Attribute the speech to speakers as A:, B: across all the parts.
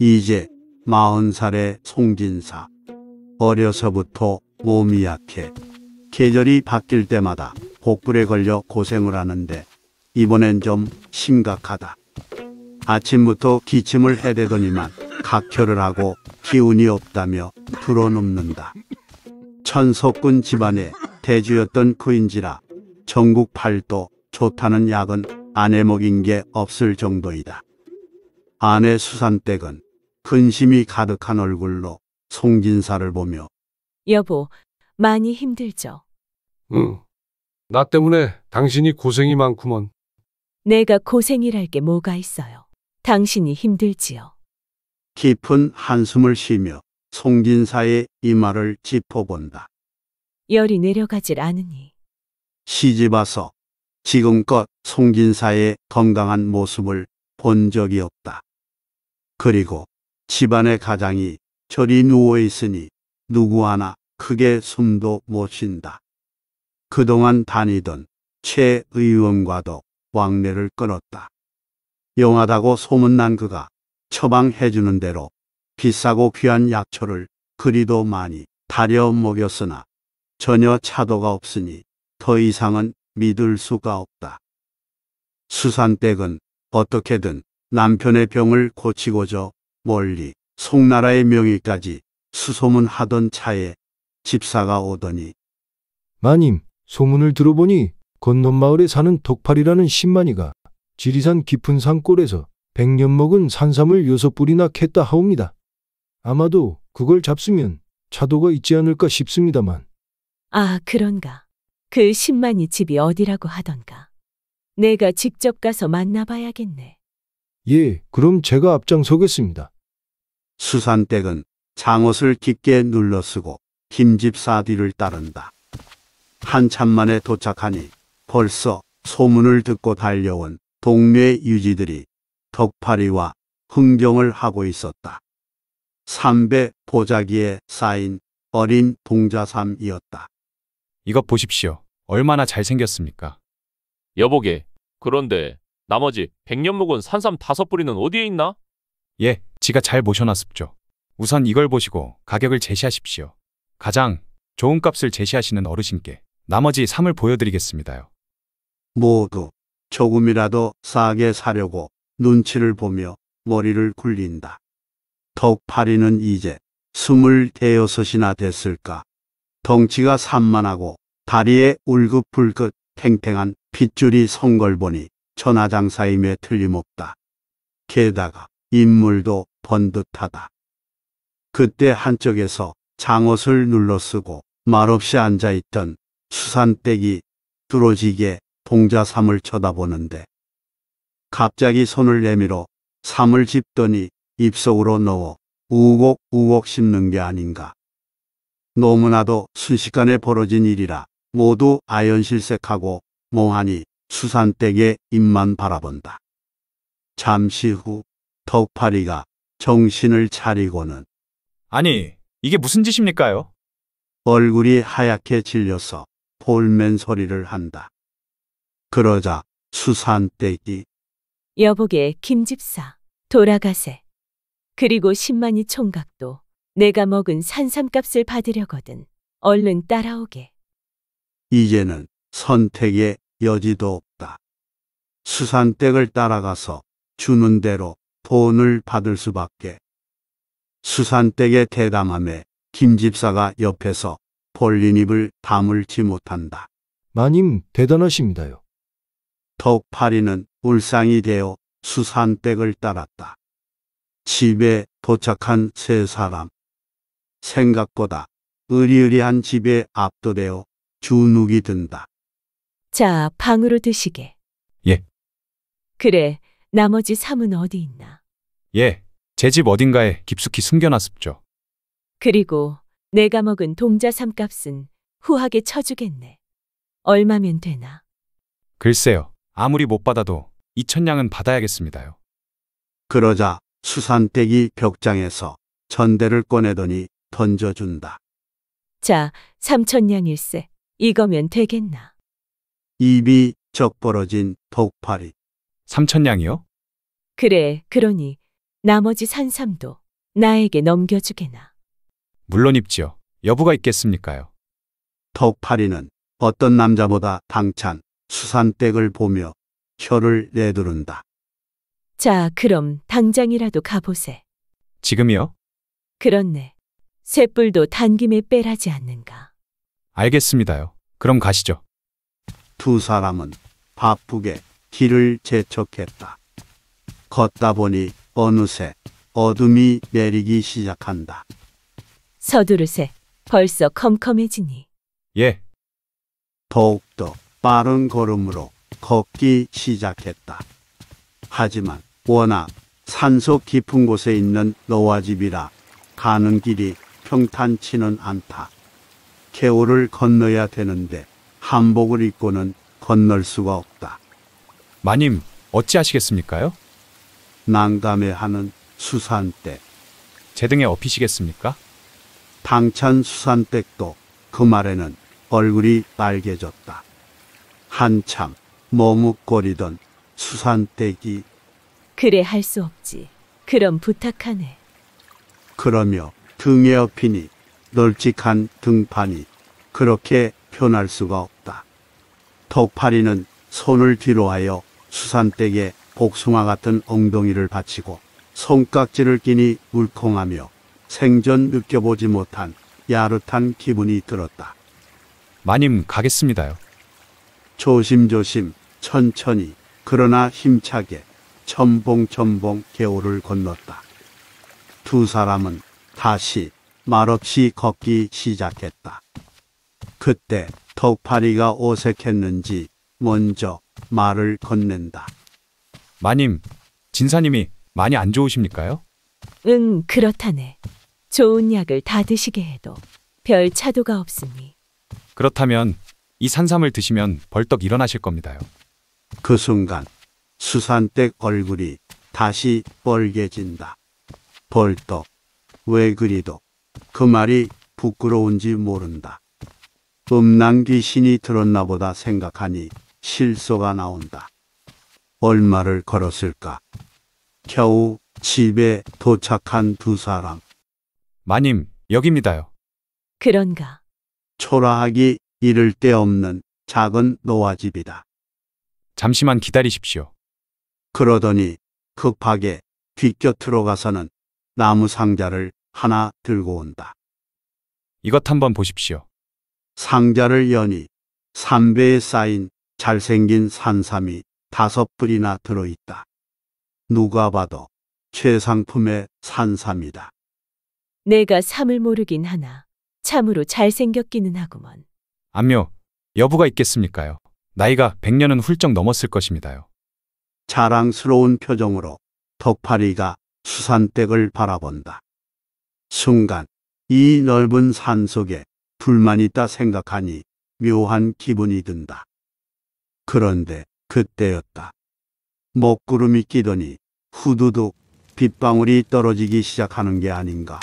A: 이제 마흔 살의 송진사. 어려서부터 몸이 약해 계절이 바뀔 때마다 복불에 걸려 고생을 하는데 이번엔 좀 심각하다. 아침부터 기침을 해대더니만 각혈을 하고 기운이 없다며 불어눕는다. 천석군 집안의 대주였던 그인지라 전국 팔도 좋다는 약은 아내 먹인 게 없을 정도이다. 아내 수산댁은 근심이 가득한 얼굴로 송진사를 보며
B: 여보, 많이 힘들죠.
C: 응. 나 때문에 당신이 고생이 많구먼.
B: 내가 고생이랄 게 뭐가 있어요. 당신이 힘들지요.
A: 깊은 한숨을 쉬며 송진사의 이마를 짚어본다.
B: 열이 내려가질 않으니.
A: 시집와서 지금껏 송진사의 건강한 모습을 본 적이 없다. 그리고 집안의 가장이 저리 누워 있으니 누구 하나 크게 숨도 못 쉰다. 그동안 다니던 최 의원과도 왕래를 끊었다. 영하다고 소문난 그가 처방해주는 대로 비싸고 귀한 약초를 그리도 많이 다려 먹였으나 전혀 차도가 없으니 더 이상은 믿을 수가 없다. 수산댁은 어떻게든 남편의 병을 고치고자 멀리 송나라의 명의까지 수소문하던 차에
C: 집사가 오더니 마님, 소문을 들어보니 건넌마을에 사는 독팔이라는 신만이가 지리산 깊은 산골에서 백년 먹은 산삼을 여섯 뿌리나 캤다 하옵니다. 아마도 그걸 잡수면 차도가 있지 않을까 싶습니다만.
B: 아, 그런가. 그 10만이 집이 어디라고 하던가. 내가 직접 가서 만나봐야겠네.
C: 예, 그럼 제가 앞장서겠습니다.
A: 수산댁은 장옷을 깊게 눌러쓰고 김집사 뒤를 따른다. 한참 만에 도착하니 벌써 소문을 듣고 달려온 동네 유지들이 덕파리와 흥정을 하고 있었다. 삼배 보자기에 쌓인 어린
D: 동자삼이었다. 이것 보십시오. 얼마나 잘생겼습니까?
E: 여보게. 그런데 나머지 백년 목은 산삼 다섯 뿌리는 어디에 있나?
D: 예, 지가 잘 모셔놨습죠. 우선 이걸 보시고 가격을 제시하십시오. 가장 좋은 값을 제시하시는 어르신께 나머지 삼을 보여드리겠습니다요. 모두 조금이라도 싸게 사려고 눈치를 보며 머리를 굴린다.
A: 덕파리는 이제 스물대여섯이나 됐을까 덩치가 산만하고 다리에 울긋불긋 팽팽한 핏줄이 선걸 보니 천하장사임에 틀림없다. 게다가 인물도 번듯하다. 그때 한쪽에서 장옷을 눌러쓰고 말없이 앉아있던 수산댁이 뚫어지게 동자삼을 쳐다보는데 갑자기 손을 내밀어 삼을 집더니 입속으로 넣어 우걱우걱 씹는 게 아닌가. 너무나도 순식간에 벌어진 일이라 모두 아연실색하고 몽하니 수산댁의 입만 바라본다. 잠시 후 덕파리가 정신을 차리고는 아니 이게 무슨 짓입니까요? 얼굴이 하얗게 질려서 볼멘 소리를 한다. 그러자 수산댁이
B: 여보게 김집사 돌아가세. 그리고 십만이 총각도 내가 먹은 산삼값을 받으려거든. 얼른 따라오게.
A: 이제는 선택의 여지도 없다. 수산댁을 따라가서 주는 대로 돈을 받을 수밖에. 수산댁의 대담함에 김 집사가 옆에서 볼린입을 다물지 못한다.
C: 마님 대단하십니다요.
A: 더욱 파리는 울상이 되어 수산댁을 따랐다. 집에 도착한 세 사람. 생각보다 으리으리한 집에 압도되어 주눅이 든다.
B: 자, 방으로 드시게. 예. 그래, 나머지 삼은 어디 있나?
D: 예, 제 집 어딘가에 깊숙이 숨겨놨습죠.
B: 그리고 내가 먹은 동자 삼값은 후하게 쳐주겠네. 얼마면 되나?
D: 글쎄요, 아무리 못 받아도 이천냥은 받아야겠습니다요. 그러자 수산댁이
A: 벽장에서 전대를 꺼내더니 던져준다.
B: 자, 삼천냥일세. 이거면 되겠나.
A: 입이 적 벌어진
D: 독파리. 삼천냥이요?
B: 그래, 그러니 나머지 산삼도 나에게 넘겨주게나.
D: 물론 입지요. 여부가 있겠습니까요?
A: 덕파리는 어떤 남자보다 당찬 수산댁을 보며 혀를 내두른다.
B: 자, 그럼 당장이라도 가보세. 지금이요? 그렇네. 쇳뿔도 단김에 빼라지 않는가.
D: 알겠습니다요. 그럼 가시죠. 두 사람은 바쁘게
A: 길을 재촉했다. 걷다 보니 어느새 어둠이 내리기 시작한다.
B: 서두르세. 벌써 컴컴해지니.
A: 예, 더욱더 빠른 걸음으로 걷기 시작했다. 하지만 워낙 산속 깊은 곳에 있는 너와 집이라 가는 길이 평탄치는 않다. 개오를 건너야 되는데 한복을 입고는 건널 수가 없다. 마님, 어찌하시겠습니까요? 난감해하는 수산댁. 제 등에 업히시겠습니까? 당찬 수산댁도 그 말에는 얼굴이 빨개졌다. 한참 머뭇거리던 수산댁이
B: 그래 할 수 없지. 그럼 부탁하네.
A: 그러며 등에 업히니 널찍한 등판이 그렇게 변할 수가 없다. 덕파리는 손을 뒤로하여 수산댁에 복숭아 같은 엉덩이를 받치고 손깍지를 끼니 울컹하며 생전 느껴보지 못한 야릇한 기분이 들었다. 마님 가겠습니다요. 조심조심 천천히 그러나 힘차게 첨봉첨봉 개호를 건넜다. 두 사람은 다시 말없이 걷기 시작했다. 그때 턱파리가 어색했는지 먼저 말을
D: 건넨다. 마님, 진사님이 많이 안 좋으십니까요?
B: 응, 그렇다네. 좋은 약을 다 드시게 해도 별 차도가
D: 없으니. 그렇다면 이 산삼을 드시면 벌떡 일어나실 겁니다요. 그 순간 수산댁 얼굴이 다시 뻘개진다.
A: 벌떡 왜 그리도 그 말이 부끄러운지 모른다. 음낭기 신이 들었나 보다 생각하니 실소가 나온다. 얼마를 걸었을까? 겨우 집에 도착한 두 사람. 마님, 여기입니다요.
B: 그런가?
A: 초라하기 이를 데 없는 작은 노화집이다. 잠시만 기다리십시오. 그러더니 급하게 뒤곁으로 가서는 나무 상자를 하나 들고 온다. 이것 한번 보십시오. 상자를 여니 삼배에 쌓인 잘생긴 산삼이 다섯 뿌리나 들어있다. 누가 봐도 최상품의
D: 산삼이다.
B: 내가 삼을 모르긴 하나 참으로 잘생겼기는 하구먼.
D: 암묘, 여부가 있겠습니까요? 나이가 1년은 훌쩍 넘었을 것입니다요. 자랑스러운 표정으로 덕파리가 수산댁을
A: 바라본다. 순간 이 넓은 산 속에 불만 있다 생각하니 묘한 기분이 든다. 그런데 그때였다. 먹구름이 끼더니 후두둑 빗방울이 떨어지기 시작하는 게 아닌가.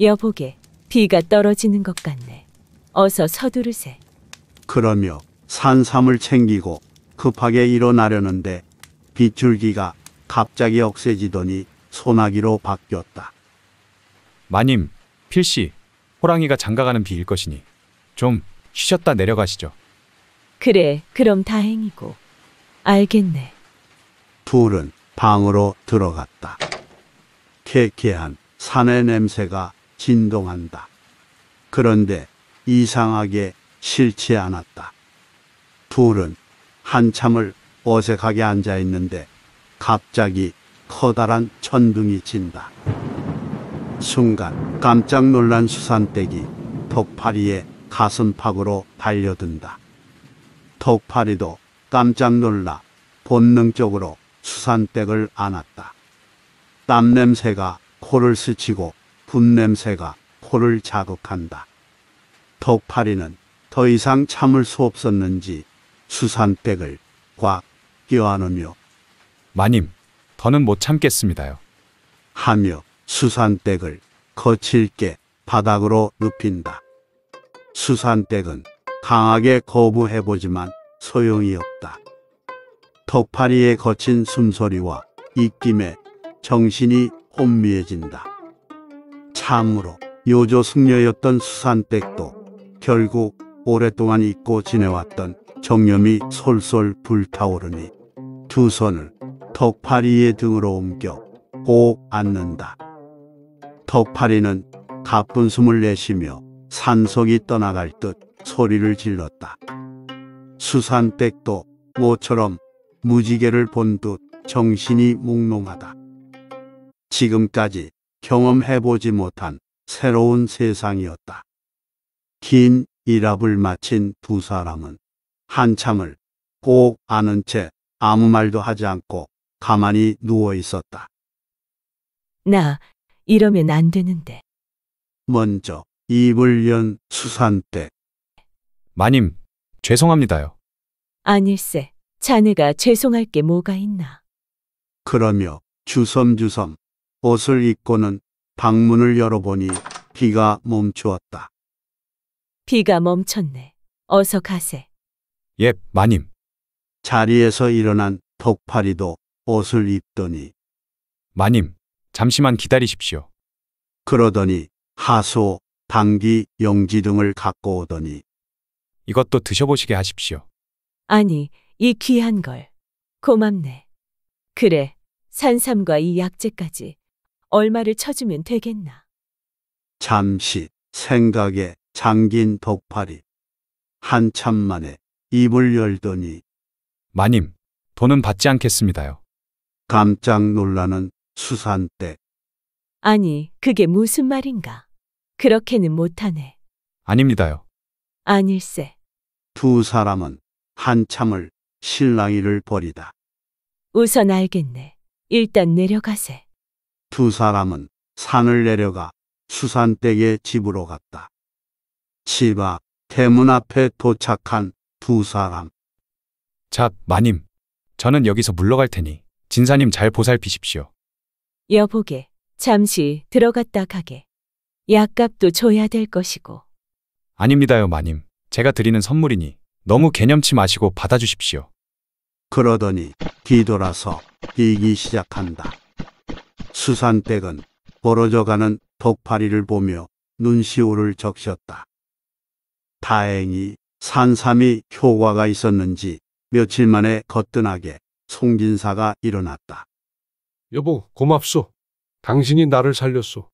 B: 여보게 비가 떨어지는 것 같네. 어서 서두르세.
A: 그러며 산삼을 챙기고 급하게 일어나려는데 빗줄기가 갑자기 억세지더니 소나기로
D: 바뀌었다. 마님, 필씨, 호랑이가 장가가는 비일 것이니 좀 쉬셨다 내려가시죠.
B: 그래, 그럼 다행이고. 알겠네.
D: 둘은 방으로 들어갔다.
A: 쾌쾌한 산의 냄새가 진동한다. 그런데 이상하게 싫지 않았다. 둘은 한참을 어색하게 앉아 있는데 갑자기 커다란 천둥이 친다. 순간 깜짝 놀란 수산떼이 턱파리의 가슴팍으로 달려든다. 턱파리도 깜짝 놀라 본능적으로 수산댁을 안았다. 땀냄새가 코를 스치고 분냄새가 코를 자극한다. 덕파리는 더 이상 참을 수 없었는지 수산백을 꽉 껴안으며 마님, 더는 못 참겠습니다요. 하며 수산댁을 거칠게 바닥으로 눕힌다. 수산댁은 강하게 거부해보지만 소용이 없다. 턱파리의 거친 숨소리와 입김에 정신이 혼미해진다. 참으로 요조 숙녀였던 수산댁도 결국 오랫동안 잊고 지내왔던 정념이 솔솔 불타오르니 두 손을 덕파리의 등으로 옮겨 꼭 앉는다. 덕파리는 가쁜 숨을 내쉬며 산속이 떠나갈 듯 소리를 질렀다. 수산백도 모처럼 무지개를 본 듯 정신이 몽롱하다. 지금까지 경험해보지 못한 새로운 세상이었다. 긴 일합을 마친 두 사람은 한참을 꼭 아는 채 아무 말도 하지 않고 가만히 누워 있었다.
B: 나 이러면 안 되는데.
A: 먼저 입을 연 수산댁. 마님, 죄송합니다요.
B: 아닐세. 자네가 죄송할 게 뭐가 있나.
A: 그러며 주섬주섬 옷을 입고는 방문을 열어보니 비가 멈추었다.
B: 비가 멈췄네. 어서 가세.
A: 예, 마님. 자리에서 일어난 덕파리도 옷을 입더니 마님, 잠시만 기다리십시오. 그러더니 하소, 당귀, 영지 등을
D: 갖고 오더니 이것도 드셔보시게 하십시오.
B: 아니, 이 귀한 걸. 고맙네. 그래, 산삼과 이 약재까지 얼마를 쳐주면 되겠나.
A: 잠시 생각에 잠긴 독파리 한참 만에 입을 열더니 마님,
D: 돈은 받지 않겠습니다요. 깜짝 놀라는 수산댁.
B: 아니, 그게 무슨 말인가? 그렇게는 못하네. 아닙니다요. 아닐세.
A: 두 사람은 한참을 실랑이를 벌이다.
B: 우선 알겠네. 일단 내려가세.
A: 두 사람은 산을 내려가 수산댁의 집으로 갔다. 집
D: 앞 대문 앞에 도착한 두 사람. 자, 마님. 저는 여기서 물러갈 테니 진사님 잘 보살피십시오.
B: 여보게, 잠시 들어갔다 가게. 약값도 줘야 될 것이고.
D: 아닙니다요, 마님. 제가 드리는 선물이니 너무 개념치 마시고 받아주십시오. 그러더니 뒤돌아서 뛰기 시작한다. 수산댁은
A: 벌어져가는 독파리를 보며 눈시울을 적셨다. 다행히 산삼이 효과가 있었는지 며칠 만에 거뜬하게 송진사가 일어났다.
C: 여보, 고맙소.
A: 당신이 나를 살렸소.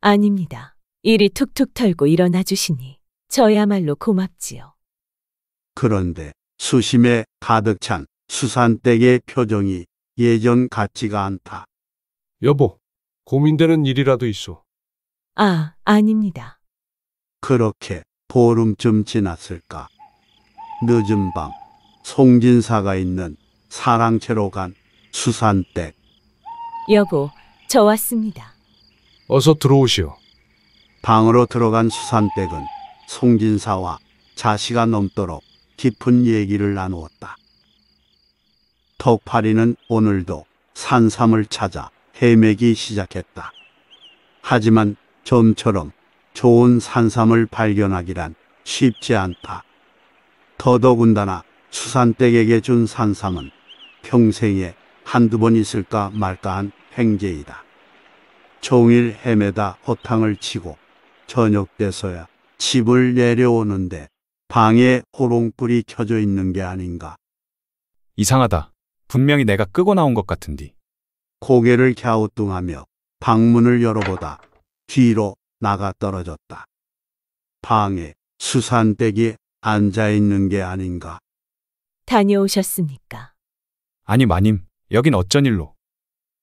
B: 아닙니다. 일이 툭툭 털고 일어나 주시니 저야말로 고맙지요.
A: 그런데 수심에 가득 찬 수산댁의 표정이 예전 같지가 않다. 여보, 고민되는 일이라도 있어
B: 아, 아닙니다.
A: 그렇게 보름쯤 지났을까. 늦은 밤 송진사가 있는 사랑채로 간 수산댁.
B: 여보, 저 왔습니다.
A: 어서 들어오시오. 방으로 들어간 수산댁은 송진사와 자시가 넘도록 깊은 얘기를 나누었다. 턱파리는 오늘도 산삼을 찾아 헤매기 시작했다. 하지만 좀처럼 좋은 산삼을 발견하기란 쉽지 않다. 더더군다나 수산댁에게 준 산삼은 평생에 한두 번 있을까 말까 한 행제이다. 종일 헤매다 허탕을 치고 저녁 때서야 집을 내려오는데 방에 호롱불이 켜져 있는 게 아닌가. 이상하다. 분명히 내가 끄고 나온 것 같은디. 고개를 갸우뚱하며 방문을 열어보다 뒤로 나가 떨어졌다. 방에 수산댁이 앉아 있는 게 아닌가.
B: 다녀오셨습니까?
D: 아니 마님, 여긴 어쩐 일로?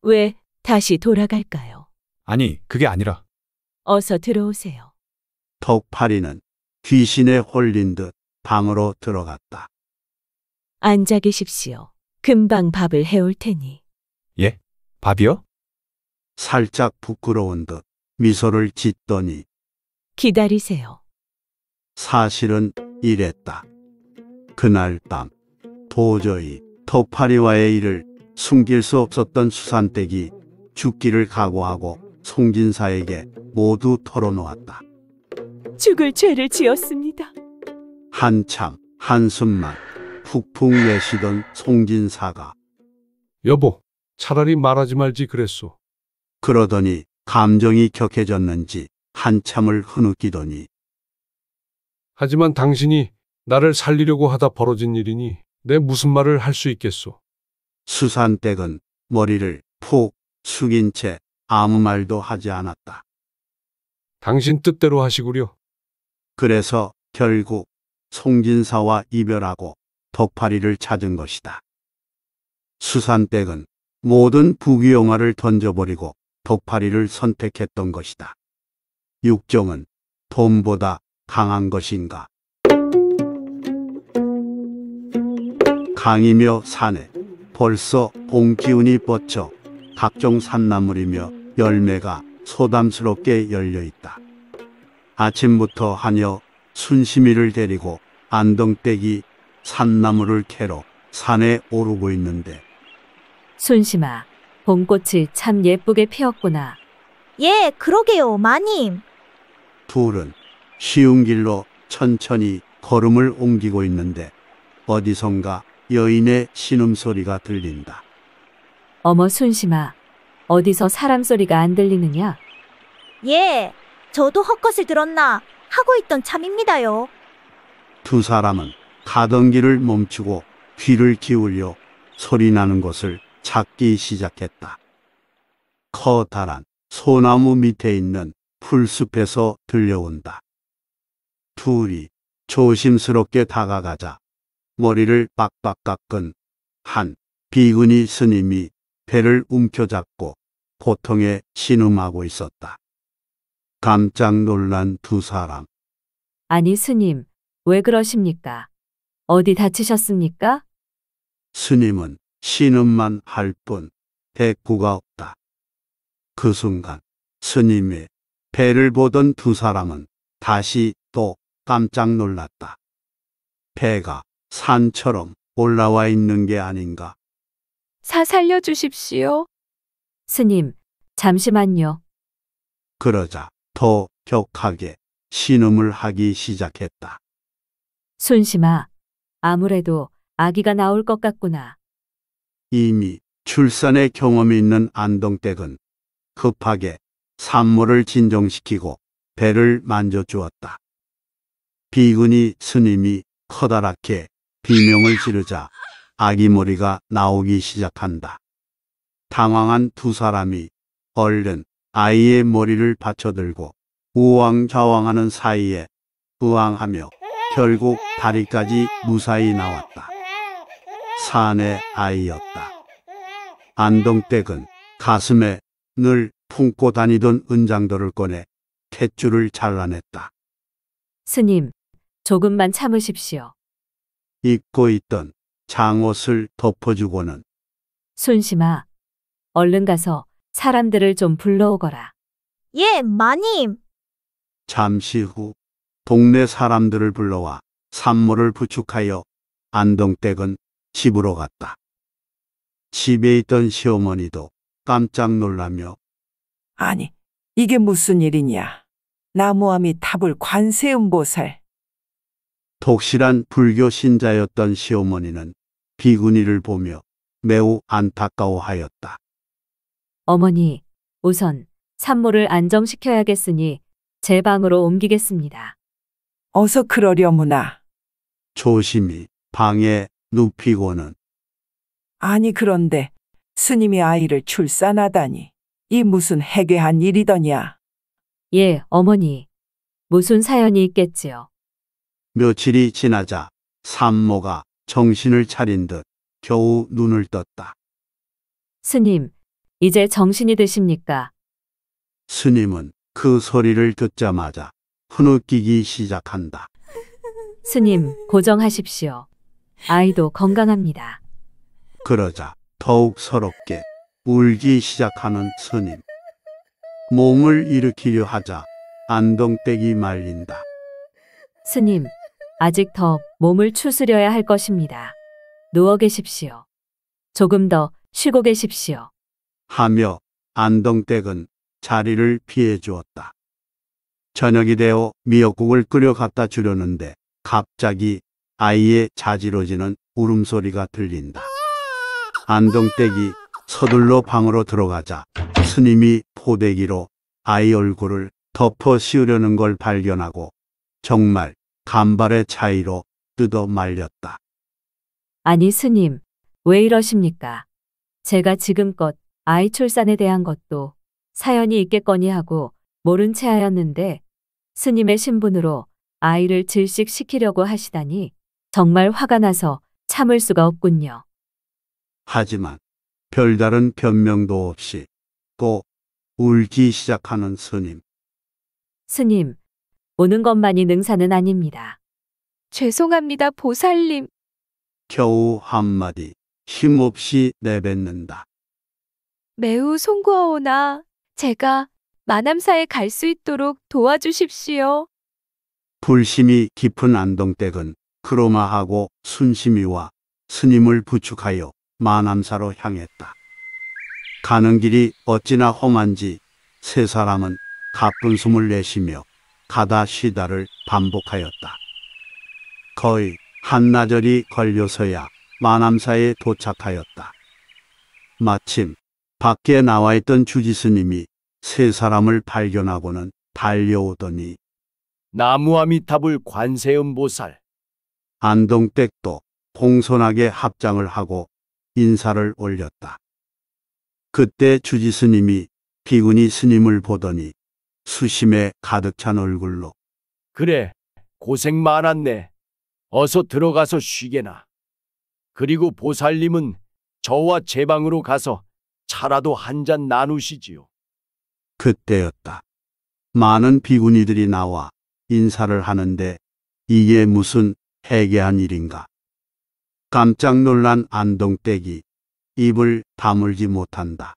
B: 왜 다시 돌아갈까요?
D: 아니, 그게 아니라.
B: 어서 들어오세요.
D: 턱파리는
A: 귀신에 홀린 듯 방으로 들어갔다.
B: 앉아 계십시오. 금방 밥을 해올 테니.
A: 예? 밥이요? 살짝 부끄러운 듯 미소를 짓더니
B: 기다리세요.
A: 사실은 이랬다. 그날 밤 도저히 터파리와의 일을 숨길 수 없었던 수산댁이 죽기를 각오하고 송진사에게 모두 털어놓았다.
B: 죽을 죄를 지었습니다.
A: 한참 한숨만 푹푹 내쉬던 송진사가
C: 여보, 차라리 말하지 말지 그랬소.
A: 그러더니 감정이 격해졌는지 한참을 흐느끼더니
C: 하지만 당신이 나를 살리려고 하다 벌어진 일이니 내 무슨 말을 할 수
A: 있겠소? 수산댁은 머리를 푹 숙인 채 아무 말도 하지 않았다. 당신 뜻대로 하시구려. 그래서 결국 송진사와 이별하고 덕파리를 찾은 것이다. 수산댁은 모든 부귀영화를 던져버리고 덕파리를 선택했던 것이다. 육정은 돈보다 강한 것인가? 강이며 산에 벌써 봄기운이 뻗쳐 각종 산나물이며 열매가 소담스럽게 열려 있다. 아침부터 하녀 순심이를 데리고 안동댁이 산나물을 캐러 산에 오르고 있는데
F: 순심아, 봄꽃이 참 예쁘게 피었구나. 예, 그러게요, 마님.
A: 둘은 쉬운 길로 천천히 걸음을 옮기고 있는데 어디선가 여인의 신음소리가 들린다.
F: 어머 순심아, 어디서 사람 소리가 안 들리느냐?
G: 예, 저도 헛것을 들었나
F: 하고 있던 참입니다요.
A: 두 사람은 가던 길을 멈추고 귀를 기울여 소리 나는 것을 찾기 시작했다. 커다란 소나무 밑에 있는 풀숲에서 들려온다. 둘이 조심스럽게 다가가자 머리를 빡빡 깎은 한 비은이 스님이 배를 움켜잡고 고통에 신음하고 있었다. 깜짝 놀란 두 사람.
F: 아니 스님, 왜 그러십니까? 어디 다치셨습니까?
A: 스님은 신음만 할 뿐 대꾸가 없다. 그 순간 스님의 배를 보던 두 사람은 다시 또 깜짝 놀랐다. 배가 산처럼 올라와 있는 게 아닌가.
F: 사 살려주십시오. 스님, 잠시만요.
A: 그러자 더 격하게 신음을 하기 시작했다.
F: 순심아, 아무래도 아기가 나올 것 같구나.
A: 이미 출산의 경험이 있는 안동댁은 급하게 산모를 진정시키고 배를 만져주었다. 비근이 스님이 커다랗게 비명을 지르자 아기 머리가 나오기 시작한다. 당황한 두 사람이 얼른 아이의 머리를 받쳐들고 우왕좌왕하는 사이에 우왕하며 결국 다리까지 무사히 나왔다. 산의 아이였다. 안동댁은 가슴에 늘 품고 다니던 은장도를 꺼내 탯줄을 잘라냈다.
F: 스님, 조금만 참으십시오.
A: 입고 있던 장옷을 덮어주고는
F: 순심아, 얼른 가서 사람들을 좀 불러오거라. 예, 마님.
A: 잠시 후 동네 사람들을 불러와 산모를 부축하여 안동댁은 집으로 갔다. 집에 있던 시어머니도 깜짝 놀라며 아니, 이게 무슨 일이냐? 나무함이 탑을 관세음보살, 독실한 불교 신자였던 시어머니는 비구니를 보며 매우 안타까워하였다.
F: 어머니, 우선 산모를 안정시켜야겠으니 제 방으로 옮기겠습니다. 어서
A: 그러려무나. 조심히 방에 눕히고는
F: 아니 그런데 스님이 아이를 출산하다니. 이 무슨 해괴한 일이더냐. 예, 어머니. 무슨 사연이 있겠지요.
A: 며칠이 지나자 산모가 정신을 차린 듯 겨우 눈을 떴다.
F: 스님, 이제 정신이 드십니까?
A: 스님은 그 소리를 듣자마자 흐느끼기 시작한다.
F: 스님, 고정하십시오. 아이도 건강합니다.
A: 그러자 더욱 서럽게 울기 시작하는 스님. 몸을 일으키려 하자 안동댁이 말린다.
F: 스님, 아직 더 몸을 추스려야 할 것입니다. 누워 계십시오. 조금 더 쉬고 계십시오.
A: 하며 안동댁은 자리를 피해 주었다. 저녁이 되어 미역국을 끓여 갖다 주려는데 갑자기 아이의 자지러지는 울음소리가 들린다. 안동댁이 서둘러 방으로 들어가자 스님이 포대기로 아이 얼굴을 덮어 씌우려는 걸 발견하고 정말 간발의 차이로 뜯어 말렸다.
F: 아니 스님, 왜 이러십니까? 제가 지금껏 아이 출산에 대한 것도 사연이 있겠거니 하고 모른 채 하였는데 스님의 신분으로 아이를 질식시키려고 하시다니 정말 화가 나서 참을 수가 없군요.
A: 하지만 별다른 변명도 없이 또 울기 시작하는 스님.
F: 스님, 오는 것만이 능사는 아닙니다. 죄송합니다, 보살님.
A: 겨우 한마디 힘없이 내뱉는다.
G: 매우 송구하오나 제가 마남사에 갈 수 있도록 도와주십시오.
A: 불심이 깊은 안동댁은 크로마하고 순심이와 스님을 부축하여 마남사로 향했다. 가는 길이 어찌나 험한지 세 사람은 가쁜 숨을 내쉬며 가다시다를 반복하였다. 거의 한나절이 걸려서야 마남사에 도착하였다. 마침 밖에 나와 있던 주지스님이 세 사람을 발견하고는 달려오더니 나무아미탑을 관세음보살 안동댁도 공손하게 합장을 하고 인사를 올렸다. 그때 주지스님이 비구니 스님을 보더니 수심에 가득 찬 얼굴로
E: 그래, 고생 많았네. 어서 들어가서 쉬게나. 그리고 보살님은 저와 제 방으로 가서 차라도 한 잔 나누시지요.
A: 그때였다. 많은 비구니들이 나와 인사를 하는데 이게 무슨 해괴한 일인가. 깜짝 놀란 안동댁이 입을 다물지 못한다.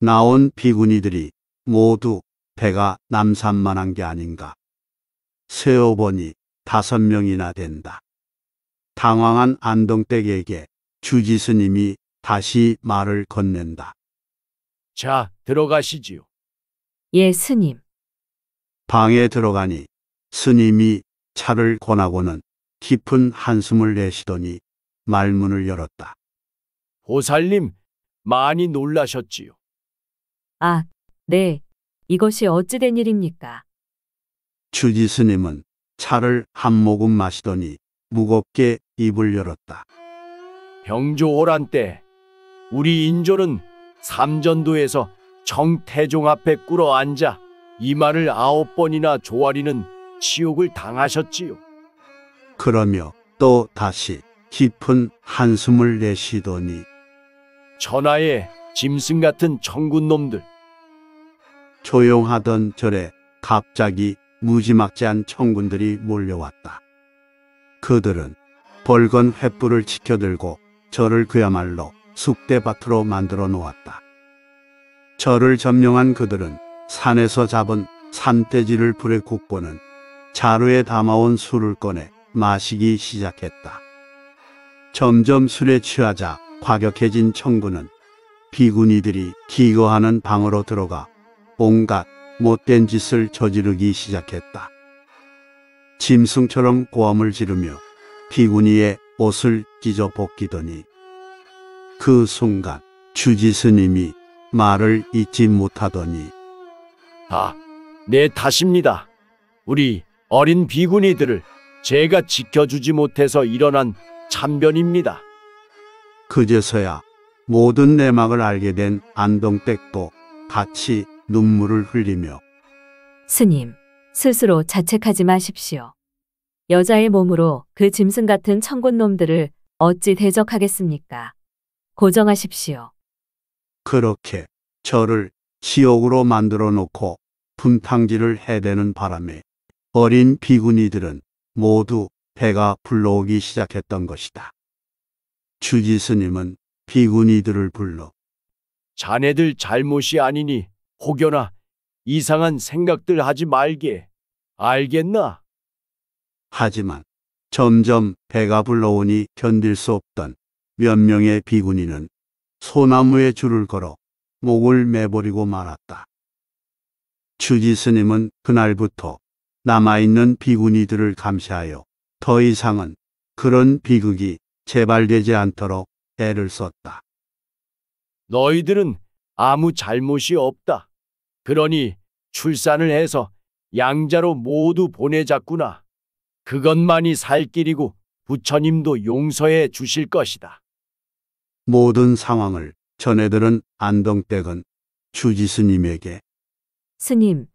A: 나온 비구니들이 모두 배가 남산만한 게 아닌가. 세어보니 다섯 명이나 된다. 당황한 안동댁에게 주지스님이 다시 말을 건넨다.
E: 자, 들어가시지요.
F: 예, 스님.
A: 방에 들어가니 스님이 차를 권하고는 깊은 한숨을 내쉬더니 말문을 열었다. 보살님, 많이 놀라셨지요.
F: 아, 네, 이것이 어찌된 일입니까?
A: 주지 스님은 차를 한 모금 마시더니 무겁게 입을 열었다. 병조호란
E: 때 우리 인조는 삼전도에서 정태종 앞에 꿇어 앉아 이마를 아홉 번이나 조아리는 치욕을 당하셨지요.
A: 그러며 또 다시 깊은 한숨을 내쉬더니 천하의 짐승 같은 청군놈들 조용하던 절에 갑자기 무지막지한 청군들이 몰려왔다. 그들은 벌건 횃불을 지켜들고 절을 그야말로 숙대밭으로 만들어 놓았다. 절을 점령한 그들은 산에서 잡은 산돼지를 불에 굽고는 자루에 담아온 술을 꺼내 마시기 시작했다. 점점 술에 취하자 과격해진 청군은 비군이들이 기거하는 방으로 들어가 온갖 못된 짓을 저지르기 시작했다. 짐승처럼 고함을 지르며 피구니의 옷을 찢어 벗기더니 그 순간 주지 스님이 말을 잊지 못하더니 아,
E: 내 네, 탓입니다. 우리 어린 비구니들을 제가 지켜주지 못해서 일어난 참변입니다.
A: 그제서야 모든 내막을 알게 된 안동댁도 같이 눈물을 흘리며
F: 스님, 스스로 자책하지 마십시오. 여자의 몸으로 그 짐승 같은 청군놈들을 어찌 대적하겠습니까? 고정하십시오.
A: 그렇게 저를 지옥으로 만들어 놓고 분탕질을 해대는 바람에 어린 비구니들은 모두 배가 불러오기 시작했던 것이다. 주지스님은 비구니들을 불러 자네들 잘못이 아니니 혹여나
E: 이상한 생각들 하지 말게. 알겠나?
A: 하지만 점점 배가 불러오니 견딜 수 없던 몇 명의 비군인은 소나무에 줄을 걸어 목을 매버리고 말았다. 주지 스님은 그날부터 남아있는 비군이들을 감시하여 더 이상은 그런 비극이 재발되지 않도록 애를 썼다.
E: 너희들은 아무 잘못이 없다. 그러니 출산을 해서 양자로 모두 보내자꾸나. 그것만이 살 길이고 부처님도 용서해 주실 것이다.
A: 모든 상황을 전해들은 안동댁은 주지 스님에게
F: 스님,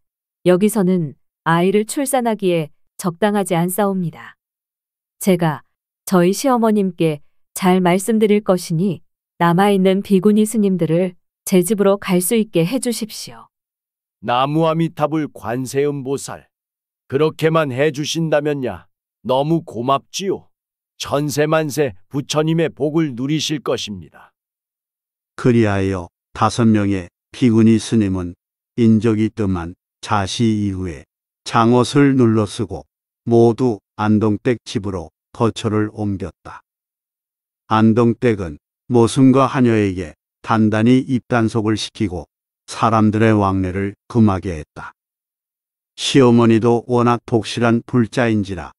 F: 여기서는 아이를 출산하기에 적당하지 않사옵니다. 제가 저희 시어머님께 잘 말씀드릴 것이니 남아있는 비구니 스님들을 제 집으로 갈 수 있게 해주십시오.
E: 나무아미탑을 관세음보살 그렇게만 해주신다면야 너무 고맙지요. 천세만세 부처님의 복을 누리실
A: 것입니다. 그리하여 다섯 명의 피구니 스님은 인적이 뜸한 자시 이후에 장옷을 눌러쓰고 모두 안동댁 집으로 거처를 옮겼다. 안동댁은 모순과 하녀에게 단단히 입단속을 시키고 사람들의 왕래를 금하게 했다. 시어머니도 워낙 독실한 불자인지라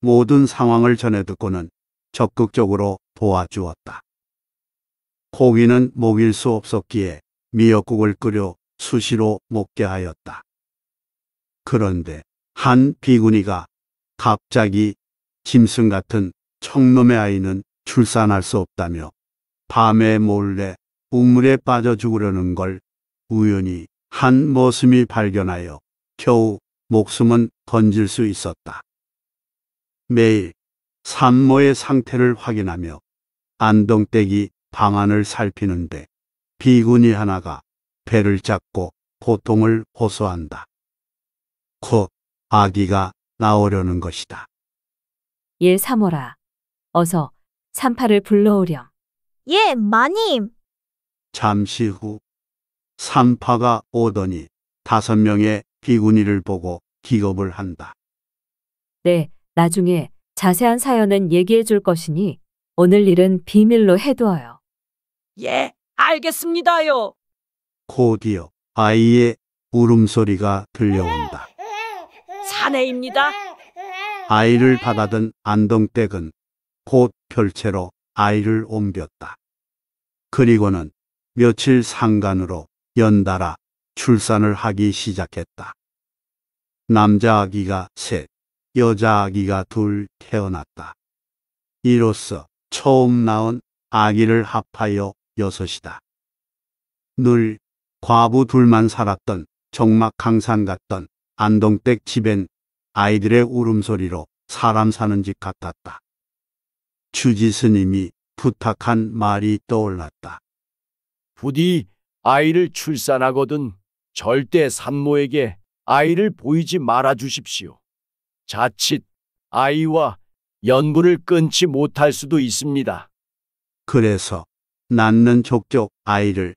A: 모든 상황을 전해 듣고는 적극적으로 도와주었다. 고기는 먹일 수 없었기에 미역국을 끓여 수시로 먹게 하였다. 그런데 한 비구니가 갑자기 짐승 같은 청놈의 아이는 출산할 수 없다며 밤에 몰래 우물에 빠져 죽으려는 걸 우연히 한모습이 발견하여 겨우 목숨은 건질 수 있었다. 매일 산모의 상태를 확인하며 안동댁이 방안을 살피는데 비군이 하나가 배를 잡고 고통을 호소한다. 곧 아기가 나오려는 것이다.
F: 일 삼어라. 어서 산파를 불러오렴. 예, 마님.
A: 잠시 후 산파가 오더니 다섯 명의 비구니를 보고 기겁을 한다.
F: 네, 나중에 자세한 사연은 얘기해 줄 것이니 오늘 일은 비밀로 해두어요.
A: 예,
G: 알겠습니다요.
A: 곧이어 아이의 울음소리가 들려온다.
G: 사내입니다.
A: 아이를 받아든 안동댁은 곧 별채로 아이를 옮겼다. 그리고는 며칠 상간으로 연달아 출산을 하기 시작했다. 남자 아기가 셋, 여자 아기가 둘 태어났다. 이로써 처음 낳은 아기를 합하여 여섯이다. 늘 과부 둘만 살았던 정막 강산 같던 안동댁 집엔 아이들의 울음소리로 사람 사는 집 같았다. 주지 스님이 부탁한 말이 떠올랐다. 부디
E: 아이를 출산하거든 절대 산모에게 아이를 보이지 말아 주십시오. 자칫 아이와 연분을 끊지 못할 수도 있습니다.
A: 그래서 낳는 족족 아이를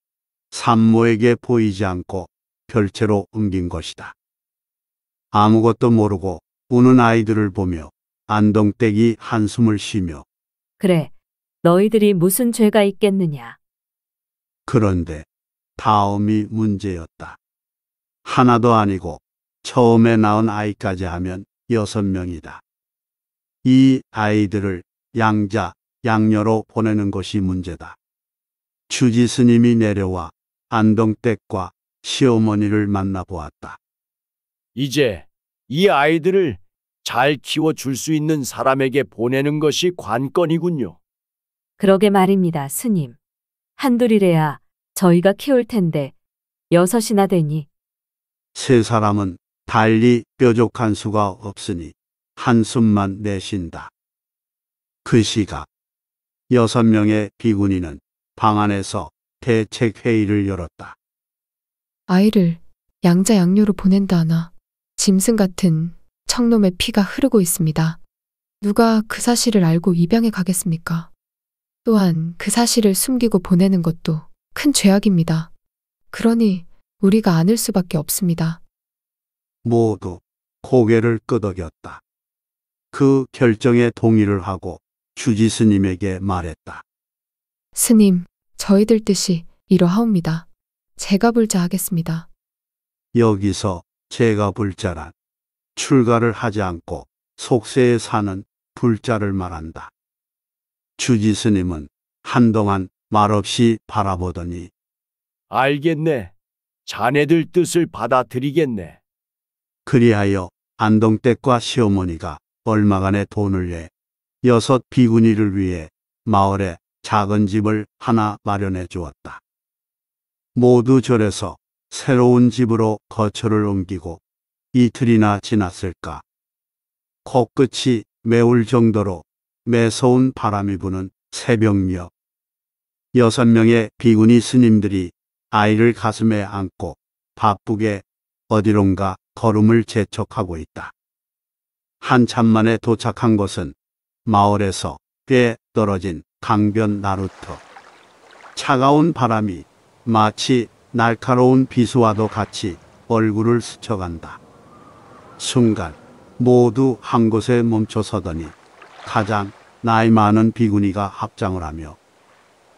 A: 산모에게 보이지 않고 별채로 옮긴 것이다. 아무것도 모르고 우는 아이들을 보며 안동댁이 한숨을 쉬며
F: 그래, 너희들이 무슨 죄가 있겠느냐.
A: 그런데 다음이 문제였다. 하나도 아니고 처음에 낳은 아이까지 하면 여섯 명이다. 이 아이들을 양자, 양녀로 보내는 것이 문제다. 주지 스님이 내려와 안동댁과 시어머니를 만나보았다. 이제 이 아이들을 잘 키워줄 수
E: 있는 사람에게 보내는 것이 관건이군요.
F: 그러게 말입니다, 스님. 한둘이래야 저희가 키울 텐데 여섯이나 되니
A: 세 사람은 달리 뾰족한 수가 없으니 한숨만 내쉰다. 그 시각 여섯 명의 비군이는 방 안에서 대책 회의를 열었다.
G: 아이를 양자 양료로 보낸다 하나 짐승 같은 청놈의 피가 흐르고 있습니다. 누가 그 사실을 알고 입양해 가겠습니까? 또한 그 사실을 숨기고 보내는 것도 큰 죄악입니다. 그러니 우리가 안을 수밖에 없습니다.
A: 모두 고개를 끄덕였다. 그 결정에 동의를 하고 주지 스님에게 말했다.
G: 스님, 저희들 뜻이 이러하옵니다. 제가 불자하겠습니다.
A: 여기서 제가 불자란 출가를 하지 않고 속세에 사는 불자를 말한다. 주지 스님은 한동안 말없이 바라보더니 알겠네. 자네들 뜻을
E: 받아들이겠네.
A: 그리하여 안동댁과 시어머니가 얼마간의 돈을 내 여섯 비구니를 위해 마을에 작은 집을 하나 마련해 주었다. 모두 절에서 새로운 집으로 거처를 옮기고 이틀이나 지났을까. 코끝이 매울 정도로 매서운 바람이 부는 새벽녘 여섯 명의 비구니 스님들이 아이를 가슴에 안고 바쁘게 어디론가 걸음을 재촉하고 있다. 한참 만에 도착한 곳은 마을에서 꽤 떨어진 강변 나루터. 차가운 바람이 마치 날카로운 비수와도 같이 얼굴을 스쳐간다. 순간 모두 한 곳에 멈춰서더니 가장 나이 많은 비구니가 합장을 하며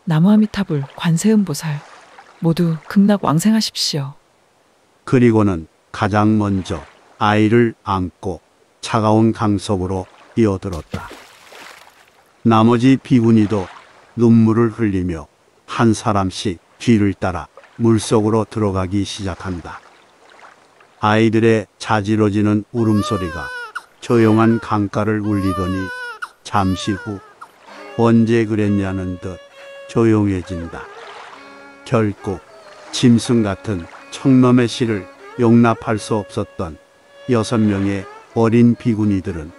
G: 나무아미타불 관세음보살 모두 극락 왕생하십시오.
A: 그리고는 가장 먼저 아이를 안고 차가운 강 속으로 뛰어들었다. 나머지 비구니도 눈물을 흘리며 한 사람씩 뒤를 따라 물속으로 들어가기 시작한다. 아이들의 자지러지는 울음소리가 조용한 강가를 울리더니 잠시 후 언제 그랬냐는 듯 조용해진다. 결국 짐승 같은 청놈의 시를 용납할 수 없었던 여섯 명의 어린 비구니들은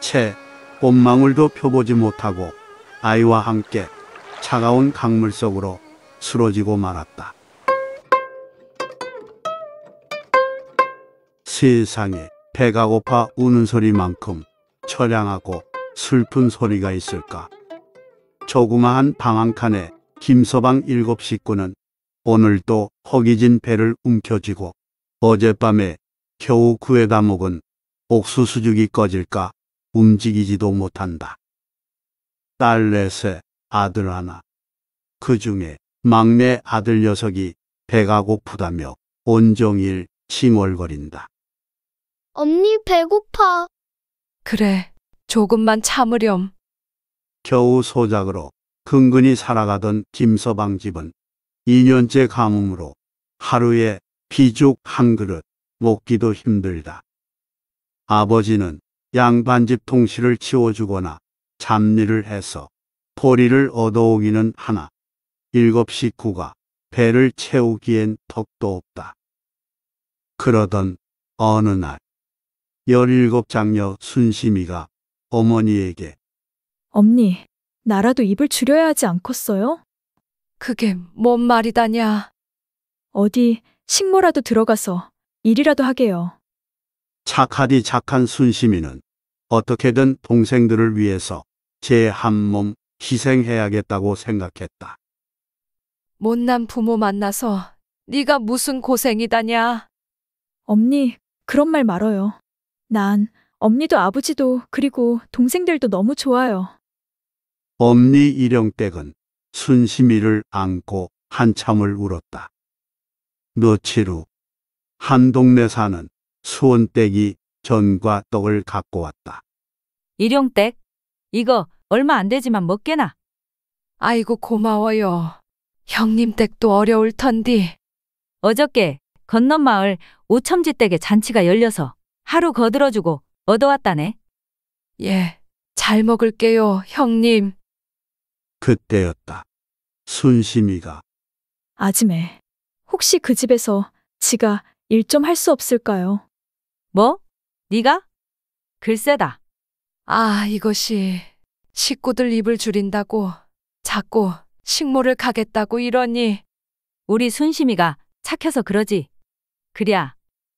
A: 채 꽃망울도 펴보지 못하고 아이와 함께 차가운 강물 속으로 쓰러지고 말았다. 세상에 배가 고파 우는 소리만큼 처량하고 슬픈 소리가 있을까? 조그마한 방한칸에 김서방 일곱 식구는 오늘도 허기진 배를 움켜쥐고 어젯밤에 겨우 구해다 먹은 옥수수죽이 꺼질까 움직이지도 못한다. 딸 넷에 아들 하나. 그 중에 막내 아들 녀석이 배가 고프다며 온종일 칭얼거린다.
G: 언니 배고파. 그래, 조금만 참으렴.
A: 겨우 소작으로 근근히 살아가던 김서방 집은 2년째 가뭄으로 하루에 비죽 한 그릇 먹기도 힘들다. 아버지는 양반집 통실을 치워주거나 잡일을 해서 포리를 얻어오기는 하나 일곱 식구가 배를 채우기엔 턱도 없다. 그러던 어느 날 열일곱 장녀 순심이가 어머니에게
G: 엄니, 나라도 입을 줄여야 하지 않겠어요? 그게 뭔 말이다냐? 어디 식모라도 들어가서 일이라도 하게요.
A: 착하디 착한 순심이는 어떻게든 동생들을 위해서 제 한 몸 희생해야겠다고 생각했다.
G: 못난 부모 만나서 네가 무슨 고생이다냐? 엄니, 그런 말 말어요. 난 엄니도 아버지도 그리고 동생들도 너무 좋아요.
A: 엄니 일영댁은 순심이를 안고 한참을 울었다. 며칠 후 한 동네 사는 수원댁이 전과 떡을 갖고 왔다.
G: 일용댁, 이거 얼마 안 되지만 먹게나. 아이고 고마워요. 형님 댁도 어려울 텐디. 어저께 건넌 마을 오첨지 댁에 잔치가 열려서 하루 거들어주고 얻어왔다네. 예, 잘 먹을게요, 형님.
A: 그때였다. 순심이가
G: 아지매, 혹시 그 집에서 지가 일 좀 할 수 없을까요? 뭐? 네가? 글쎄다. 아, 이것이 식구들 입을 줄인다고 자꾸 식모를 가겠다고 이러니 우리 순심이가 착해서 그러지. 그랴,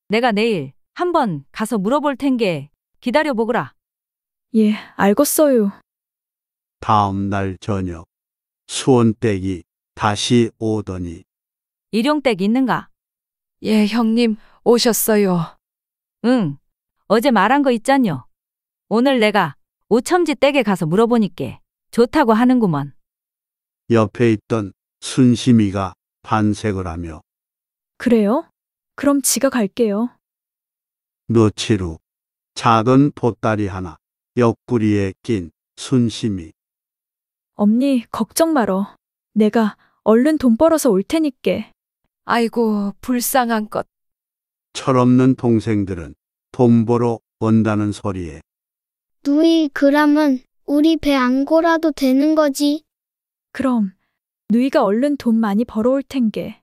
G: 내가 내일 한번 가서 물어볼 텐게 기다려 보거라. 예, 알겠어요.
A: 다음 날 저녁 수원댁이 다시 오더니
G: 일용댁 있는가? 예, 형님, 오셨어요. 응. 어제 말한 거 있잖요. 오늘 내가 오첨지 댁에 가서 물어보니께 좋다고 하는구먼.
A: 옆에 있던 순심이가 반색을 하며
G: 그래요? 그럼 지가 갈게요.
A: 며칠 후 작은 보따리 하나 옆구리에 낀 순심이
G: 엄니 걱정 말어. 내가 얼른 돈 벌어서 올 테니께. 아이고, 불쌍한 것.
A: 철없는 동생들은 돈 벌어 온다는 소리에
H: 누이 그람은 우리 배안 고라도 되는 거지. 그럼
G: 누이가 얼른 돈 많이 벌어올 텐게.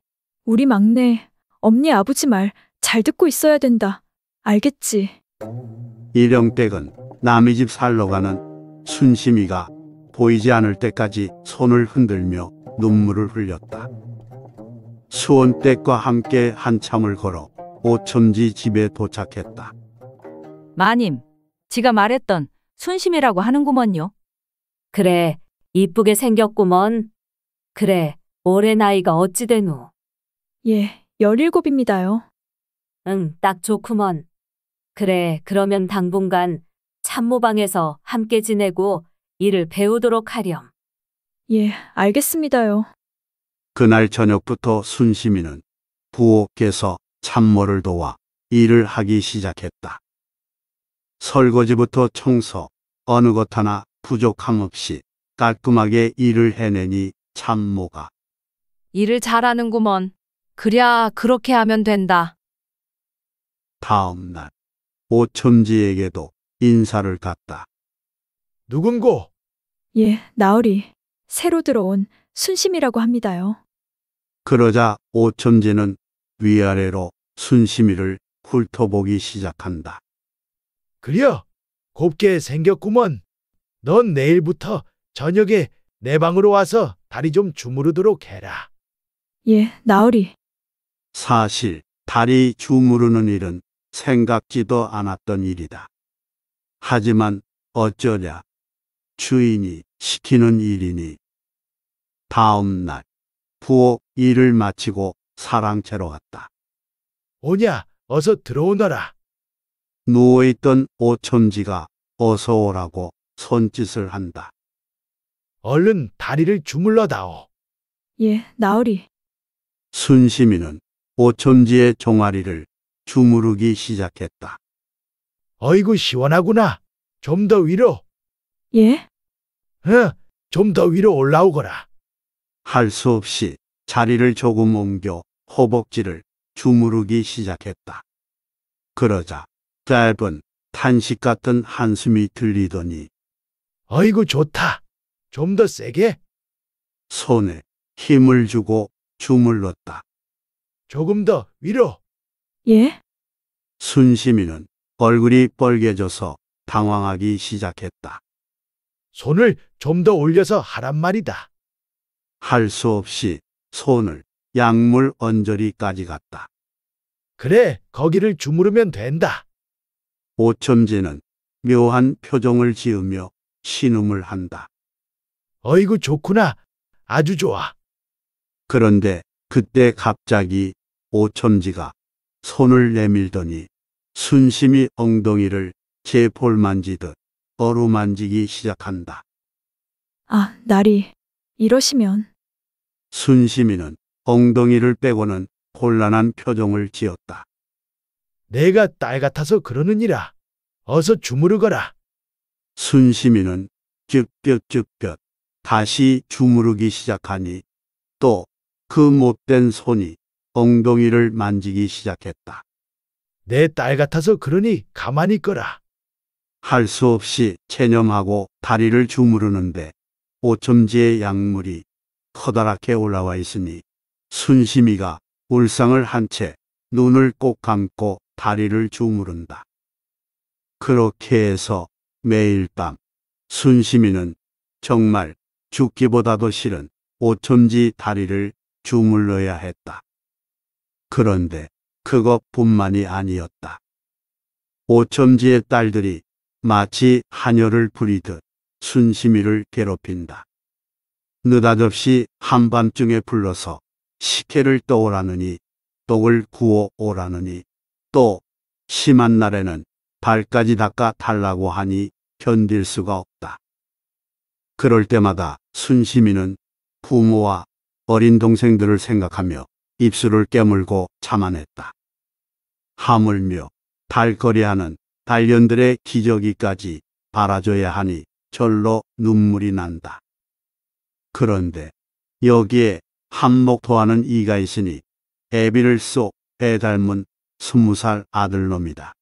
G: 우리 막내 엄니 아버지 말 잘 듣고 있어야 된다. 알겠지?
A: 일영댁은 남의 집 살러 가는 순심이가 보이지 않을 때까지 손을 흔들며 눈물을 흘렸다. 수원댁과 함께 한참을 걸어 오천지 집에 도착했다.
F: 마님, 지가 말했던 순심이라고 하는구먼요. 그래, 이쁘게 생겼구먼. 그래, 올해 나이가 어찌 된후 예, 열일곱입니다요. 응, 딱 좋구먼. 그래, 그러면 당분간 참모방에서 함께 지내고 이를 배우도록 하렴. 예, 알겠습니다요.
A: 그날 저녁부터 순심이는 부엌에서 참모를 도와 일을 하기 시작했다. 설거지부터 청소, 어느 것 하나 부족함 없이 깔끔하게 일을 해내니 참모가
G: 일을 잘하는구먼. 그랴 그렇게 하면 된다.
A: 다음날 오첨지에게도 인사를 갔다. 누군고?
G: 예, 나으리. 새로 들어온 순심이라고 합니다요.
A: 그러자 오첨지는 위아래로 순심이를 훑어보기 시작한다.
I: 그려 곱게 생겼구먼. 넌 내일부터 저녁에 내 방으로 와서 다리 좀 주무르도록
A: 해라. 예, 나으리. 사실 다리 주무르는 일은 생각지도 않았던 일이다. 하지만 어쩌랴 주인이 시키는 일이니. 다음 날 부엌 일을 마치고 사랑채로 갔다. 오냐,
I: 어서 들어오너라.
A: 누워있던 오첨지가 어서 오라고 손짓을 한다. 얼른 다리를 주물러다오.
G: 예, 나으리.
A: 순심이는 오첨지의 종아리를 주무르기 시작했다. 어이구 시원하구나. 좀 더 위로. 예? 어, 좀더 위로 올라오거라. 할 수 없이 자리를 조금 옮겨 허벅지를 주무르기 시작했다. 그러자 짧은 탄식 같은 한숨이 들리더니 아이고 좋다. 좀 더 세게. 손에 힘을 주고 주물렀다. 조금 더 위로. 예? 순심이는 얼굴이 뻘개져서 당황하기 시작했다.
I: 손을 좀 더 올려서 하란 말이다.
A: 할 수 없이 손을 약물 언저리까지 갔다. 그래, 거기를 주무르면 된다. 오첨지는 묘한 표정을 지으며 신음을 한다. 어이구 좋구나. 아주 좋아. 그런데 그때 갑자기 오첨지가 손을 내밀더니 순심이 엉덩이를 제폴 만지듯 어루만지기 시작한다.
G: 아, 나리. 이러시면.
A: 순심이는 엉덩이를 빼고는 곤란한 표정을 지었다.
I: 내가 딸 같아서 그러느니라. 어서 주무르거라.
A: 순심이는 จ뼛쭉뼛 다시 주무르기 시작하니 또 그 못된 손이 엉덩이를 만지기 시작했다.
I: 내 딸 같아서 그러니 가만히 있거라.
A: 할수 없이 체념하고 다리를 주무르는데 오첨지의 약물이 커다랗게 올라와 있으니 순심이가 울상을 한 채 눈을 꼭 감고 다리를 주무른다. 그렇게 해서 매일 밤 순심이는 정말 죽기보다도 싫은 오첨지 다리를 주물러야 했다. 그런데 그것뿐만이 아니었다. 오첨지의 딸들이 마치 한여를 부리듯 순심이를 괴롭힌다. 느닷없이 한밤중에 불러서 식혜를 떠오라느니 떡을 구워 오라느니 또 심한 날에는 발까지 닦아 달라고 하니 견딜 수가 없다. 그럴 때마다 순심이는 부모와 어린 동생들을 생각하며 입술을 깨물고 참아냈다. 하물며 달거리하는 단련들의 기저귀까지 바라줘야 하니 절로 눈물이 난다. 그런데 여기에 한목토하는 이가 있으니 애비를 쏙배 닮은 스무 살 아들놈이다.